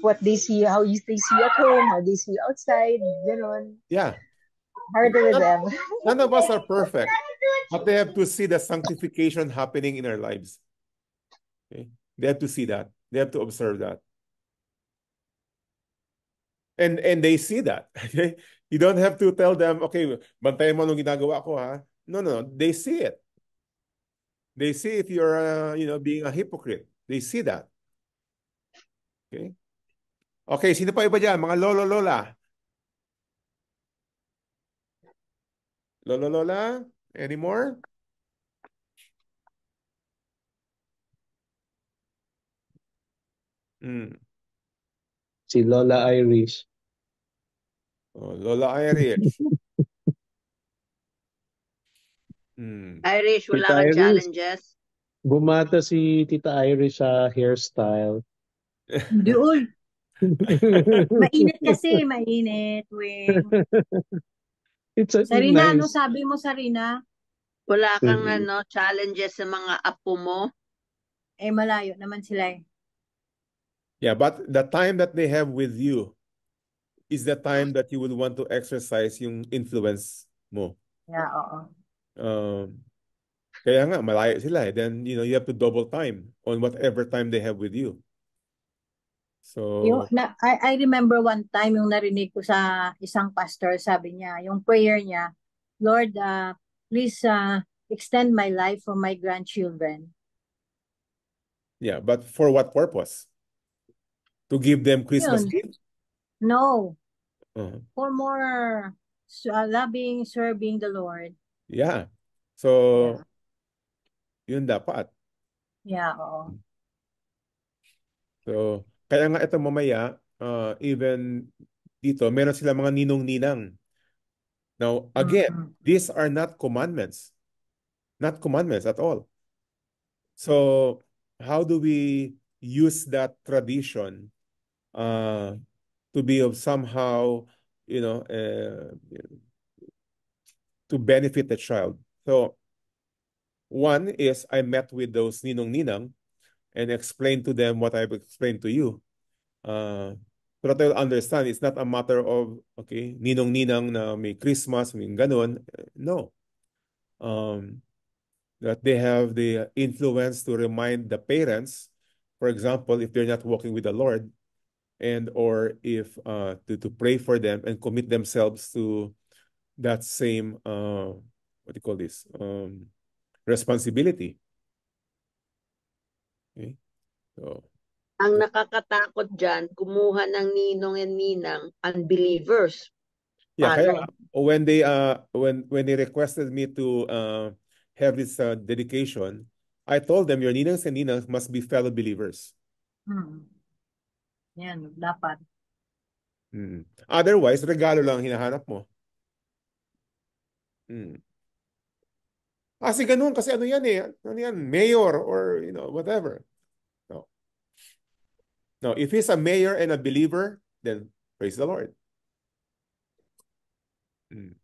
what they see, how you, they see at home, how they see outside, ganun. Yeah. Harder none, them. None of us are perfect. But they have to see the sanctification happening in our lives. Okay? They have to see that. They have to observe that. And and they see that. Okay? You don't have to tell them, okay, bantayan mo anong ginagawa ko ha. No, no, no. They see it. They see if you're, uh, you know, being a hypocrite. They see that. Okay? Okay, sino pa iba dyan? Mga lolo-lola. Lolo-lola? Any more? Mm. Si Lola Irish. Oh, Lola Irish. hmm. Irish, wala Tita kang Iris. challenges. Gumata si Tita Irish sa hairstyle. Hindi, oy. Mainit kasi, mainit. Wing. It's a Sarina, ano sabi mo, Sarina? Wala kang Mhm. ano, challenges sa mga apo mo. Eh, malayo naman sila eh. Yeah, but the time that they have with you is the time that you will want to exercise yung influence mo. Yeah, oo. Um, kaya nga, malayo sila eh. Then, you know, you have to double time on whatever time they have with you. So, yung, na, I, I remember one time yung narinig ko sa isang pastor, sabi niya, yung prayer niya, Lord, uh, please uh, extend my life for my grandchildren. Yeah, but for what purpose? To give them Christmas gifts? No huh mm-hmm. For more uh, loving, serving the Lord. Yeah. So, yeah. yun dapat. Yeah, oo. So, kaya nga ito mamaya, uh, even dito, meron sila mga ninong-ninang. Now, again, mm-hmm. these are not commandments. Not commandments at all. So, how do we use that tradition uh, to be of somehow, you know, uh, to benefit the child. So one is I met with those ninong ninang and explained to them what I've explained to you. Uh, so that they'll understand it's not a matter of, okay, ninong ninang na may Christmas, may ganun. No. Um, that they have the influence to remind the parents, for example, if they're not walking with the Lord, and or if uh, to, to pray for them and commit themselves to that same uh, what do you call this um, responsibility. Okay. So ang nakakatakot diyan kumuha ng ninong and ninang unbelievers. Yeah, kaya, when they uh when when they requested me to uh have this uh, dedication, I told them your ninangs and ninangs must be fellow believers. Hmm. Yan, dapat. Mm. Otherwise, regalo lang hinahanap mo. Mm. Kasi ah, ganun, kasi ano yan eh, ano yan, mayor or you know, whatever. No. No, if he's a mayor and a believer, then praise the Lord. Mm.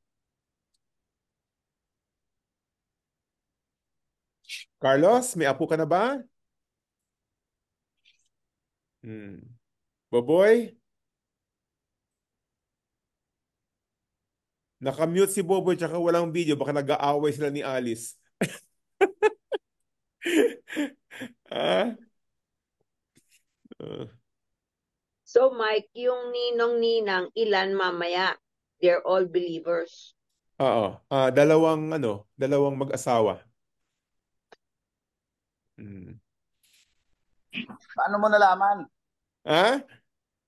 Carlos, may apo ka na ba? Mm. Baboy? Nakamute si Boboy tsaka walang video. Baka nag-aaway sila ni Alice. Ah. ah? So Mike, yung ninong-ninang ilan mamaya? They're all believers. Oo. Uh, dalawang ano, dalawang mag-asawa. Hmm. Paano mo nalaman? Ha?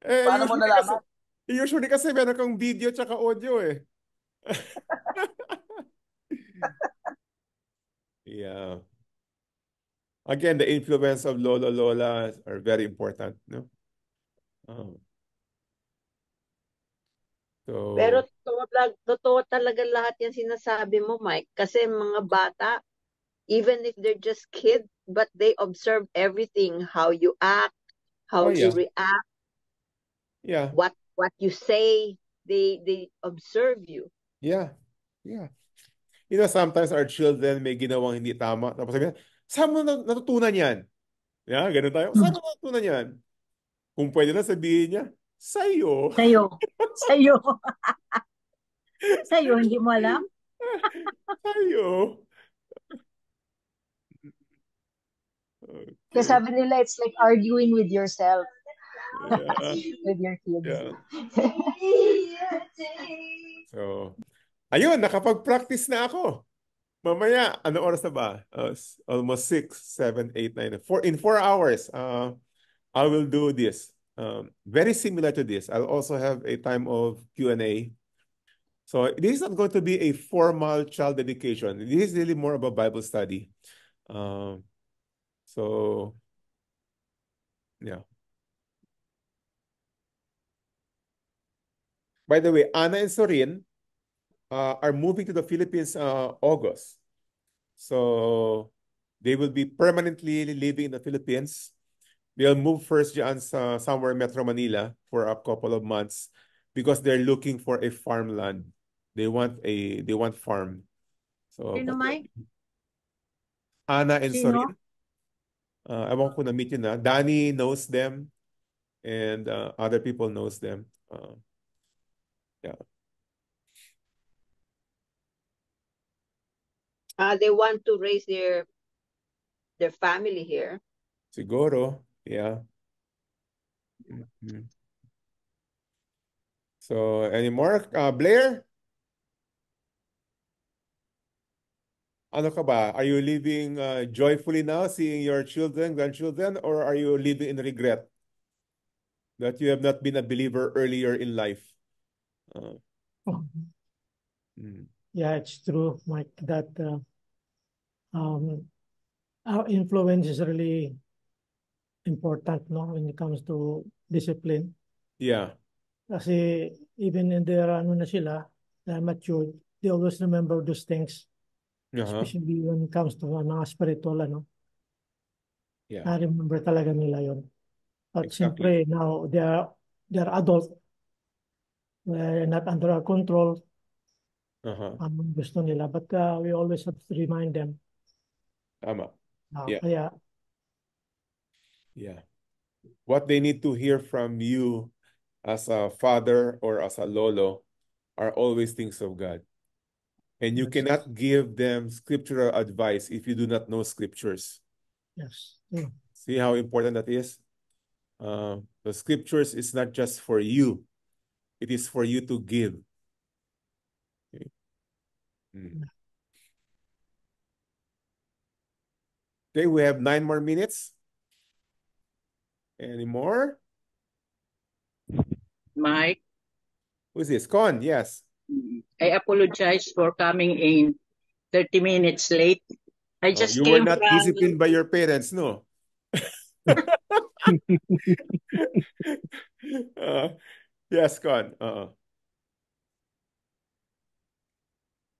Eh, Paano mo usually kasi, nalaman? usually kasi meron kang video tsaka audio eh. Yeah. Again, the influence of Lolo Lola are very important, no? Oh. Pero So, totoo, totoo talaga lahat yung sinasabi mo, Mike. Kasi mga bata, even if they're just kids, but they observe everything, how you act, how oh, yeah. you react yeah what what you say they they observe you yeah yeah you know sometimes our children may ginawang hindi tama tapos sabi saan mo natutunan yan yeah ganun tayo saan mo natutunan yan kung pwede na sabihin niya sa'yo sa'yo sa'yo sa'yo hindi mo alam sa'yo Okay. Kasi sabi nila, it's like arguing with yourself. Yeah. with your kids. Yeah. so, ayun, nakapag-practice na ako. Mamaya, ano oras na ba? Uh, almost 6, 7, 8, 9, 4. In 4 hours, uh, I will do this. Um, very similar to this. I'll also have a time of Q&A. So this is not going to be a formal child dedication. This is really more about Bible study. Um, so, yeah. By the way, Anna and Sorin uh, are moving to the Philippines uh, August. So they will be permanently living in the Philippines. They'll move first Jan, uh, somewhere in Metro Manila for a couple of months because they're looking for a farmland. They want a they want farm. So you know Mike? Anna and Sino? Sorin uh, ewan ko na-meet yun na. Ah. Danny knows them and uh, other people knows them. Uh, yeah. Uh, they want to raise their their family here. Siguro, yeah. Mm -hmm. So, any more? Uh, Blair? ano ka ba? Are you living uh, joyfully now seeing your children, grandchildren, or are you living in regret that you have not been a believer earlier in life? Uh, oh. mm. Yeah, it's true, Mike, that uh, um, our influence is really important no, when it comes to discipline. Yeah. Kasi even in their ano na sila, they're mature, they always remember those things. Uh -huh. Especially when it comes to uh, mga spiritual, ano? Yeah. Na-remember talaga nila yon. At exactly. siyempre, now, they are, they are adult. We're not under our control. Uh-huh. Ang gusto nila. But uh, we always have to remind them. Tama. Uh, yeah. Kaya, yeah. What they need to hear from you as a father or as a lolo are always things of God. And you cannot give them scriptural advice if you do not know scriptures. Yes. Yeah. See how important that is? Uh, the scriptures is not just for you. It is for you to give. Okay. Mm. Okay, we have nine more minutes. Any more? Mike. Who's this? Con, yes. I apologize for coming in 30 minutes late. I just oh, you were not from... disciplined by your parents, no? uh, yes, Con. Uh-oh.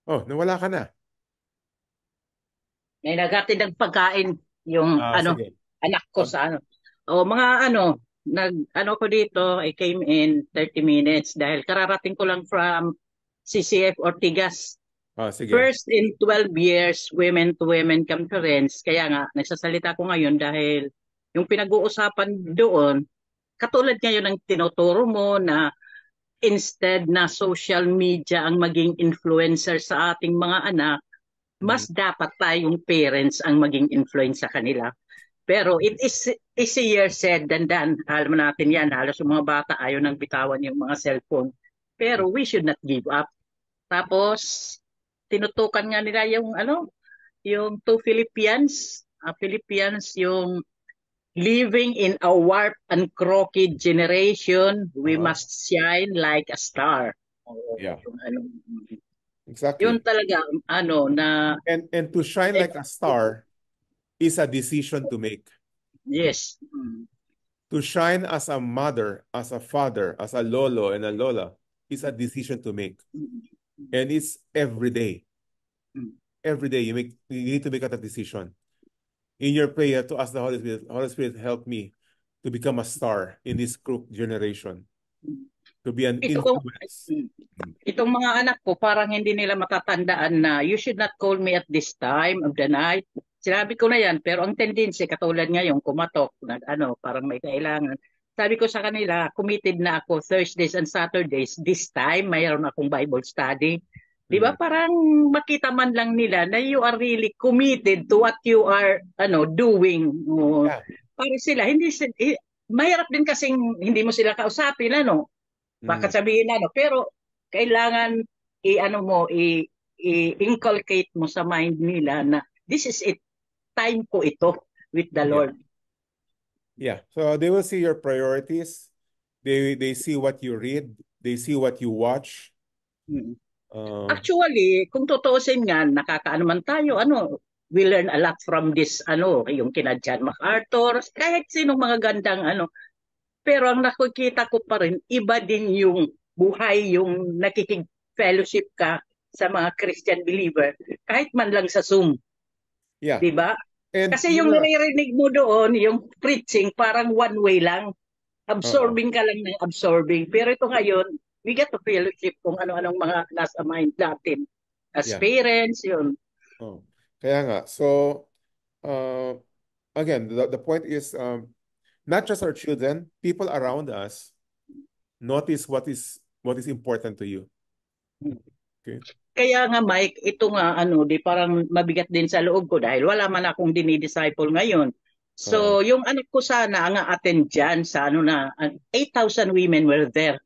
Oh, nawala ka na. May nagatid ng pagkain yung ah, ano sige. anak ko sa ano. O oh, mga ano, nag ano ko dito, I came in 30 minutes dahil kararating ko lang from si CF Ortigas. Oh, sige. First in 12 years Women to Women Conference. Kaya nga, nagsasalita ko ngayon dahil yung pinag-uusapan doon, katulad ngayon ng tinuturo mo na instead na social media ang maging influencer sa ating mga anak, mas mm. dapat tayong parents ang maging influence sa kanila. Pero it is easier said than done. Alam natin yan, halos yung mga bata ayaw nang bitawan yung mga cellphone. Pero we should not give up. Tapos, tinutukan nga nila yung ano, yung two Philippians, uh, Philippians yung living in a warped and crooked generation, we uh must shine like a star. Yeah. Yung, ano, exactly. Yun talaga ano na and and to shine like a star is a decision to make. Yes. To shine as a mother, as a father, as a lolo and a lola is a decision to make. Mm-hmm. And it's every day. Hmm. Every day you make you need to make that decision. In your prayer to ask the Holy Spirit, Holy Spirit, help me to become a star in this crook generation. Hmm. To be an Ito, hmm. Itong mga anak ko, parang hindi nila matatandaan na you should not call me at this time of the night. Sinabi ko na yan, pero ang tendency, katulad ngayon, kumatok, nag, ano, parang may kailangan sabi ko sa kanila, committed na ako Thursdays and Saturdays. This time, mayroon akong Bible study. Di ba? Mm. Parang makita man lang nila na you are really committed to what you are ano doing. Oh, yeah. Para sila, hindi mayarap din kasing hindi mo sila kausapin ano. Mm. Baka mm. sabihin ano, pero kailangan i-ano mo i, i-inculcate mo sa mind nila na this is it time ko ito with the yeah. Lord. Yeah. So they will see your priorities. They they see what you read. They see what you watch. mm Uh, Actually, kung totoosin nga, nakakaano man tayo, ano, we learn a lot from this, ano, yung kina John MacArthur, kahit sinong mga gandang, ano. Pero ang nakikita ko pa rin, iba din yung buhay, yung nakikig-fellowship ka sa mga Christian believer, kahit man lang sa Zoom. Yeah. 'Di ba? And Kasi yung yeah. naririnig mo doon, yung preaching, parang one way lang. Absorbing uh-huh. ka lang ng absorbing. Pero ito ngayon, we get to fellowship kung ano-anong mga nasa mind natin. As yeah. parents, yun. Oh. Kaya nga. So, uh, again, the, the point is, um, not just our children, people around us notice what is what is important to you. Hmm. Okay. Kaya nga Mike, ito nga ano, di parang mabigat din sa loob ko dahil wala man akong dinidisciple ngayon. So, oh. yung anak ko sana ang attend diyan sa ano na 8,000 women were there.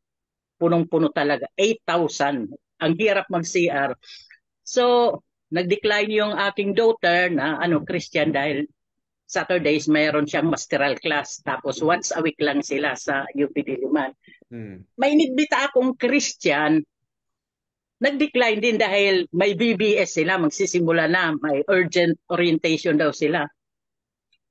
Punong-puno talaga, 8,000. Ang hirap mag-CR. So, nagdecline yung aking daughter na ano Christian dahil Saturdays mayroon siyang masteral class tapos once a week lang sila sa UP Diliman. Hmm. May nitbita akong Christian nag-decline din dahil may BBS sila, magsisimula na, may urgent orientation daw sila.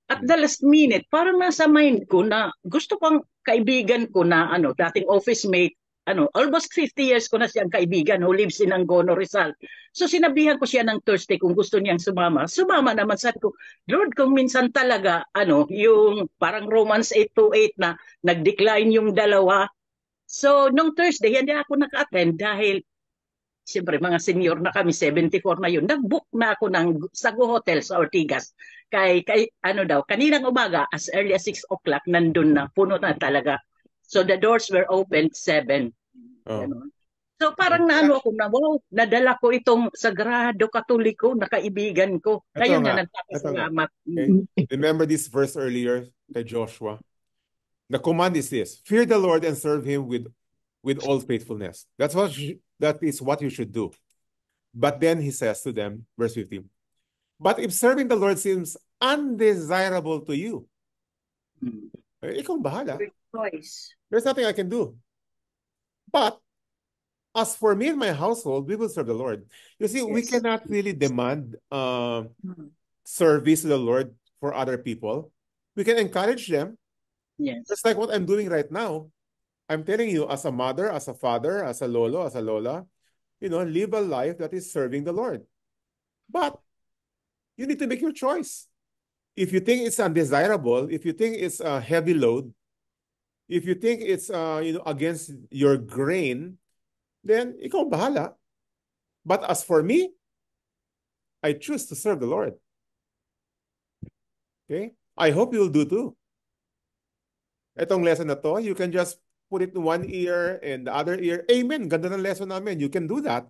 At hmm. the last minute, parang nasa mind ko na gusto pang kaibigan ko na ano, dating office mate, ano, almost 50 years ko na siyang kaibigan who lives in Angono, Rizal. So sinabihan ko siya ng Thursday kung gusto niyang sumama. Sumama naman sa ko, Lord, kung minsan talaga, ano, yung parang Romans 828 na nag-decline yung dalawa. So nung Thursday, hindi ako naka-attend dahil siyempre mga senior na kami, 74 na yun, nag-book na ako ng Sago Hotel sa Ortigas. Kay, kay ano daw, kaninang umaga, as early as 6 o'clock, nandun na, puno na talaga. So the doors were open 7. Oh. So parang naano ako na, wow, nadala ko itong sagrado katoliko na kaibigan ko. Kayo nga, na nagpapasalamat. Okay. Remember this verse earlier kay Joshua? The command is this, fear the Lord and serve Him with with all faithfulness. That's what That is what you should do. But then he says to them, verse 15, But if serving the Lord seems undesirable to you, Choice. Eh, There's nothing I can do. But as for me and my household, we will serve the Lord. You see, we cannot really demand uh, mm-hmm. service to the Lord for other people. We can encourage them. Yes. Just like what I'm doing right now. I'm telling you, as a mother, as a father, as a lolo, as a lola, you know, live a life that is serving the Lord. But you need to make your choice. If you think it's undesirable, if you think it's a heavy load, if you think it's uh, you know against your grain, then ikaw bahala. But as for me, I choose to serve the Lord. Okay? I hope you'll do too. Itong lesson na to, you can just put it in one ear and the other ear. Amen. Ganda ng lesson namin. You can do that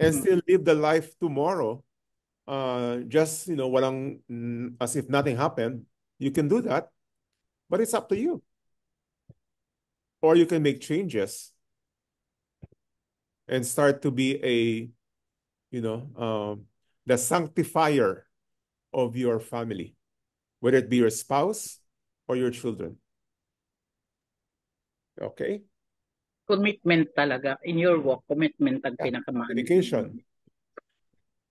and mm-hmm. still live the life tomorrow. Uh, just, you know, walang, as if nothing happened. You can do that. But it's up to you. Or you can make changes and start to be a, you know, um, the sanctifier of your family, whether it be your spouse or your children. Okay? Commitment talaga. In your work, commitment ang yeah. pinakamaan. Dedication.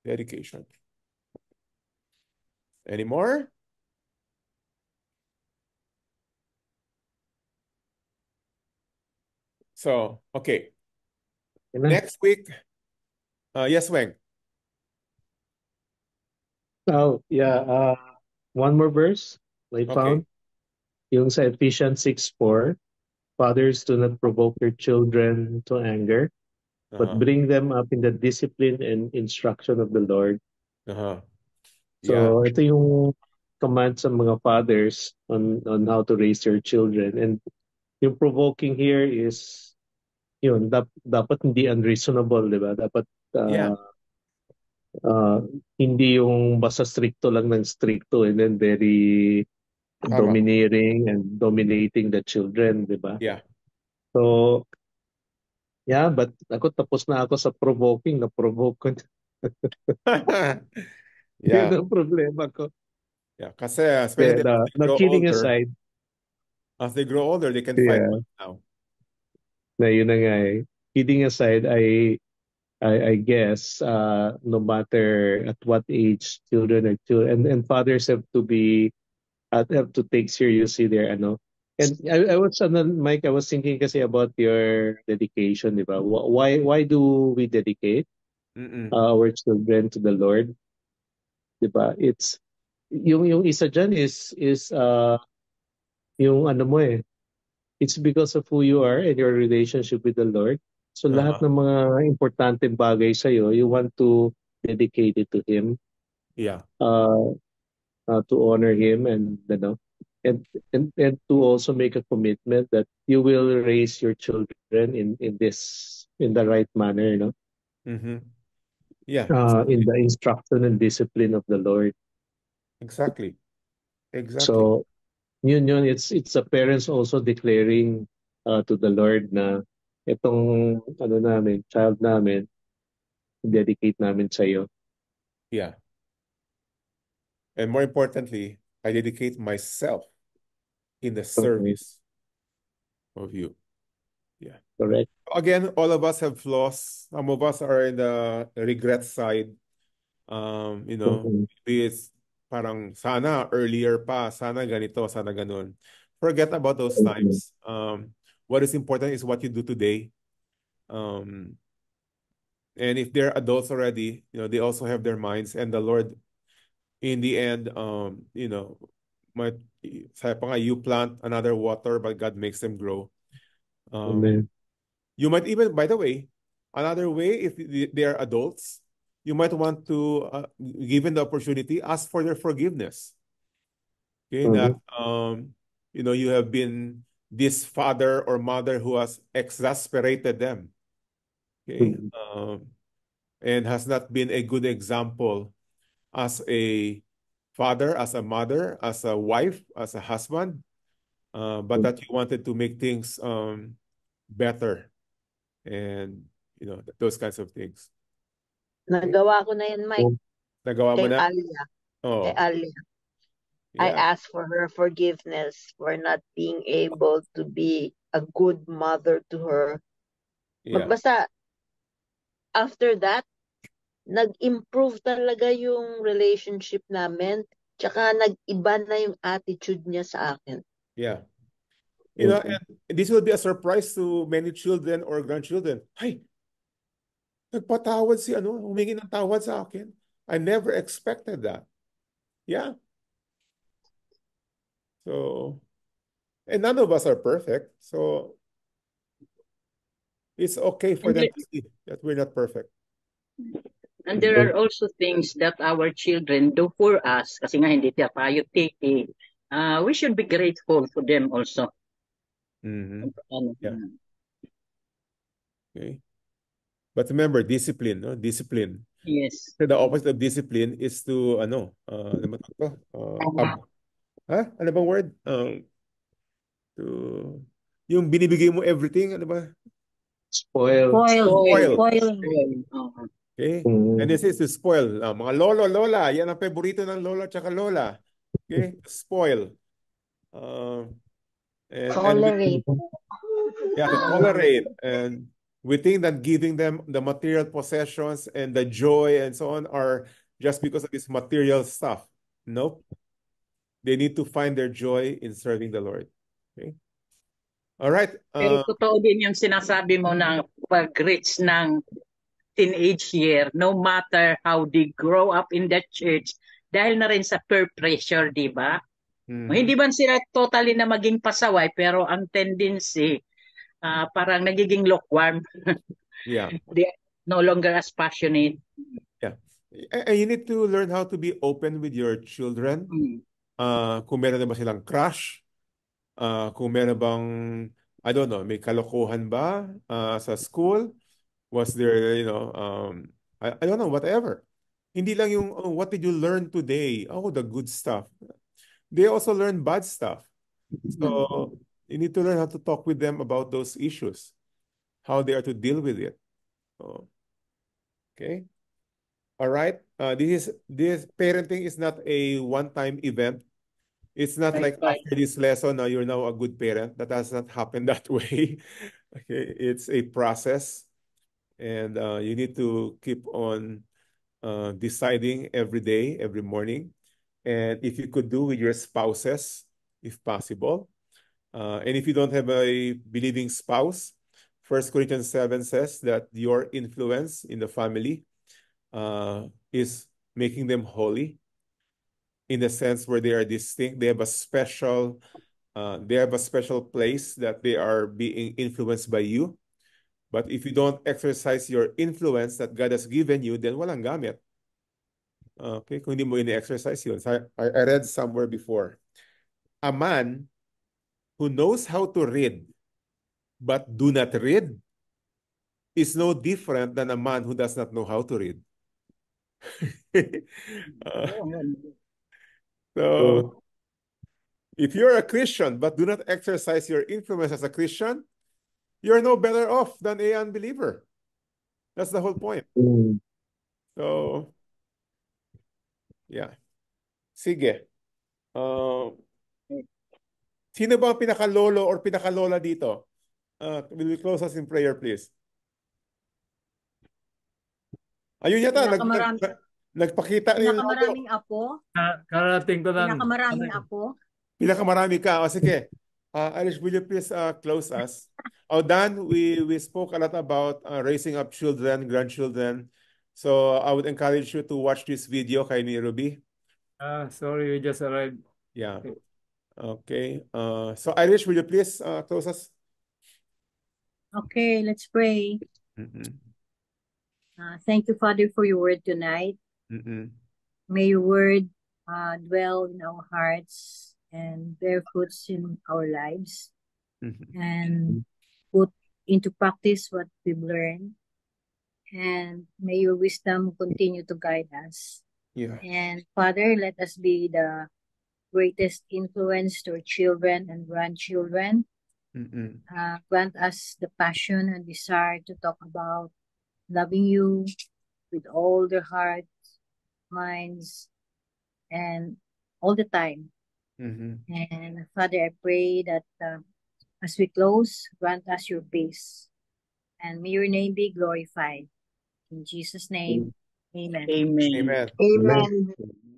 Dedication. Any more? So, okay. Amen. Next week, uh, yes, Wang. Oh, yeah. Uh, one more verse I okay. found. Yung sa Ephesians four. Fathers, do not provoke your children to anger, uh-huh. but bring them up in the discipline and instruction of the Lord. Uh-huh. Yeah. So, ito yung command sa mga fathers on, on how to raise their children. And yung provoking here is, yun, dap, dapat hindi unreasonable, di ba? Dapat uh, yeah. uh, hindi yung basta stricto lang ng stricto and then very Tama. domineering and dominating the children, di ba? Yeah. So, yeah, but ako tapos na ako sa provoking, na-provoke ko. yeah. Yun ang problema ko. Yeah, kasi especially as they no, kidding older, aside, as they grow older, they can yeah. find now. Na yun na nga eh. Kidding aside, I I, I guess uh, no matter at what age children are children and, and fathers have to be uh, have to take seriously their ano. And I, I was ano, Mike, I was thinking kasi about your dedication, di ba? Why why do we dedicate mm uh, our children to the Lord? Di ba? It's yung yung isa diyan is is uh yung ano mo eh. It's because of who you are and your relationship with the Lord. So uh-huh. lahat ng mga importanteng bagay sa iyo, you want to dedicate it to him. Yeah. Uh uh, to honor Him and you know, and, and and to also make a commitment that you will raise your children in in this in the right manner, you know. Mm-hmm. Yeah. Uh, in the instruction and discipline of the Lord. Exactly. Exactly. So, yun yun. It's it's the parents also declaring uh, to the Lord na itong ano namin, child namin, dedicate namin sa iyo. Yeah. And more importantly, I dedicate myself in the service of you. Yeah. Correct. Again, all of us have flaws. Some of us are in the regret side. Um, you know, mm-hmm. maybe it's parang sana earlier pa, sana ganito, sana ganun. Forget about those mm-hmm. times. Um, what is important is what you do today. Um, and if they're adults already, you know, they also have their minds and the Lord in the end, um, you know, my you plant another water, but God makes them grow. Um, Amen. You might even, by the way, another way, if they are adults, you might want to, uh, given the opportunity, ask for their forgiveness. Okay, mm-hmm. that um, you know you have been this father or mother who has exasperated them, okay, mm-hmm. um, and has not been a good example as a father, as a mother, as a wife, as a husband, uh, but that you wanted to make things um, better and, you know, those kinds of things. Nagawa ko na yan, Mike. Nagawa mo na? Alia. Oh. Alia. Yeah. I asked for her forgiveness for not being able to be a good mother to her. Yeah. Magbasa, after that, nag-improve talaga yung relationship namin. Tsaka nag-iba na yung attitude niya sa akin. Yeah. You know, mm-hmm. and this will be a surprise to many children or grandchildren. Hey, nagpatawad si ano, humingi ng tawad sa akin. I never expected that. Yeah. So, and none of us are perfect. So, it's okay for them to see that we're not perfect. And there are also things that our children do for us kasi nga hindi siya tayo titi. Uh, we should be grateful for them also. Mm-hmm. Ano, yeah. Ano. Okay. But remember, discipline, no? Discipline. Yes. So the opposite of discipline is to, ano, uh, ano ba Uh, ab- ha? Ano bang word? Um, to, yung binibigay mo everything, ano ba? Spoil. Spoil. Spoil. Spoil. Spoil. Uh-huh. Okay? Mm. And this is to spoil. Uh, mga lolo, lola. Yan ang paborito ng lolo tsaka lola. Okay? spoil. Uh, and, tolerate. And we, yeah, to tolerate. And we think that giving them the material possessions and the joy and so on are just because of this material stuff. Nope. They need to find their joy in serving the Lord. Okay? All right. Uh, Pero totoo din yung sinasabi mo ng pag-reach ng teenage year, no matter how they grow up in that church, dahil na rin sa peer pressure, di ba? Mm. Hindi man sila totally na maging pasaway, pero ang tendency, uh, parang nagiging lukewarm. yeah. They no longer as passionate. Yeah. And you need to learn how to be open with your children. Mm. Uh, kung meron na ba silang crush, uh, kung meron bang, I don't know, may kalokohan ba uh, sa school, was there, you know, um, I, I don't know, whatever. Hindi lang yung, oh, what did you learn today? Oh, the good stuff. They also learn bad stuff. So mm-hmm. you need to learn how to talk with them about those issues, how they are to deal with it. Oh. Okay. All right. Uh, this is this parenting is not a one-time event. It's not like after this lesson, now uh, you're now a good parent. That does not happen that way. okay, it's a process and uh, you need to keep on uh, deciding every day, every morning. And if you could do with your spouses, if possible. Uh, and if you don't have a believing spouse, First Corinthians 7 says that your influence in the family uh, is making them holy in the sense where they are distinct. They have a special, uh, they have a special place that they are being influenced by you but if you don't exercise your influence that God has given you, then walang gamit. Okay, kung hindi mo ini-exercise yun. So I, I read somewhere before. A man who knows how to read but do not read is no different than a man who does not know how to read. uh, oh, so, oh. if you're a Christian but do not exercise your influence as a Christian, you're no better off than a unbeliever. That's the whole point. Mm. So, yeah. Sige. Uh, sino ba ang pinakalolo or pinakalola dito? Uh, will you close us in prayer, please? Ayun yata, nag, nag, nagpakita. Pinakamaraming apo. Karating ko lang. Pinakamaraming apo. Pinakamarami ka. O sige. Uh, Irish, will you please uh, close us? oh, Dan, we, we spoke a lot about uh, raising up children, grandchildren. So I would encourage you to watch this video kay ni Ruby. Uh, sorry, we just arrived. Yeah. Okay. Uh, so Irish, will you please uh, close us? Okay, let's pray. Mm -hmm. uh, thank you, Father, for your word tonight. Mm -hmm. May your word uh, dwell in our hearts and bear fruits in our lives mm-hmm. and put into practice what we've learned. And may your wisdom continue to guide us. Yeah. And Father, let us be the greatest influence to our children and grandchildren. Mm-hmm. Uh, grant us the passion and desire to talk about loving you with all their hearts, minds, and all the time Mm-hmm. And Father, I pray that um, as we close, grant us your peace. And may your name be glorified. In Jesus' name, amen. Amen. amen. amen. amen.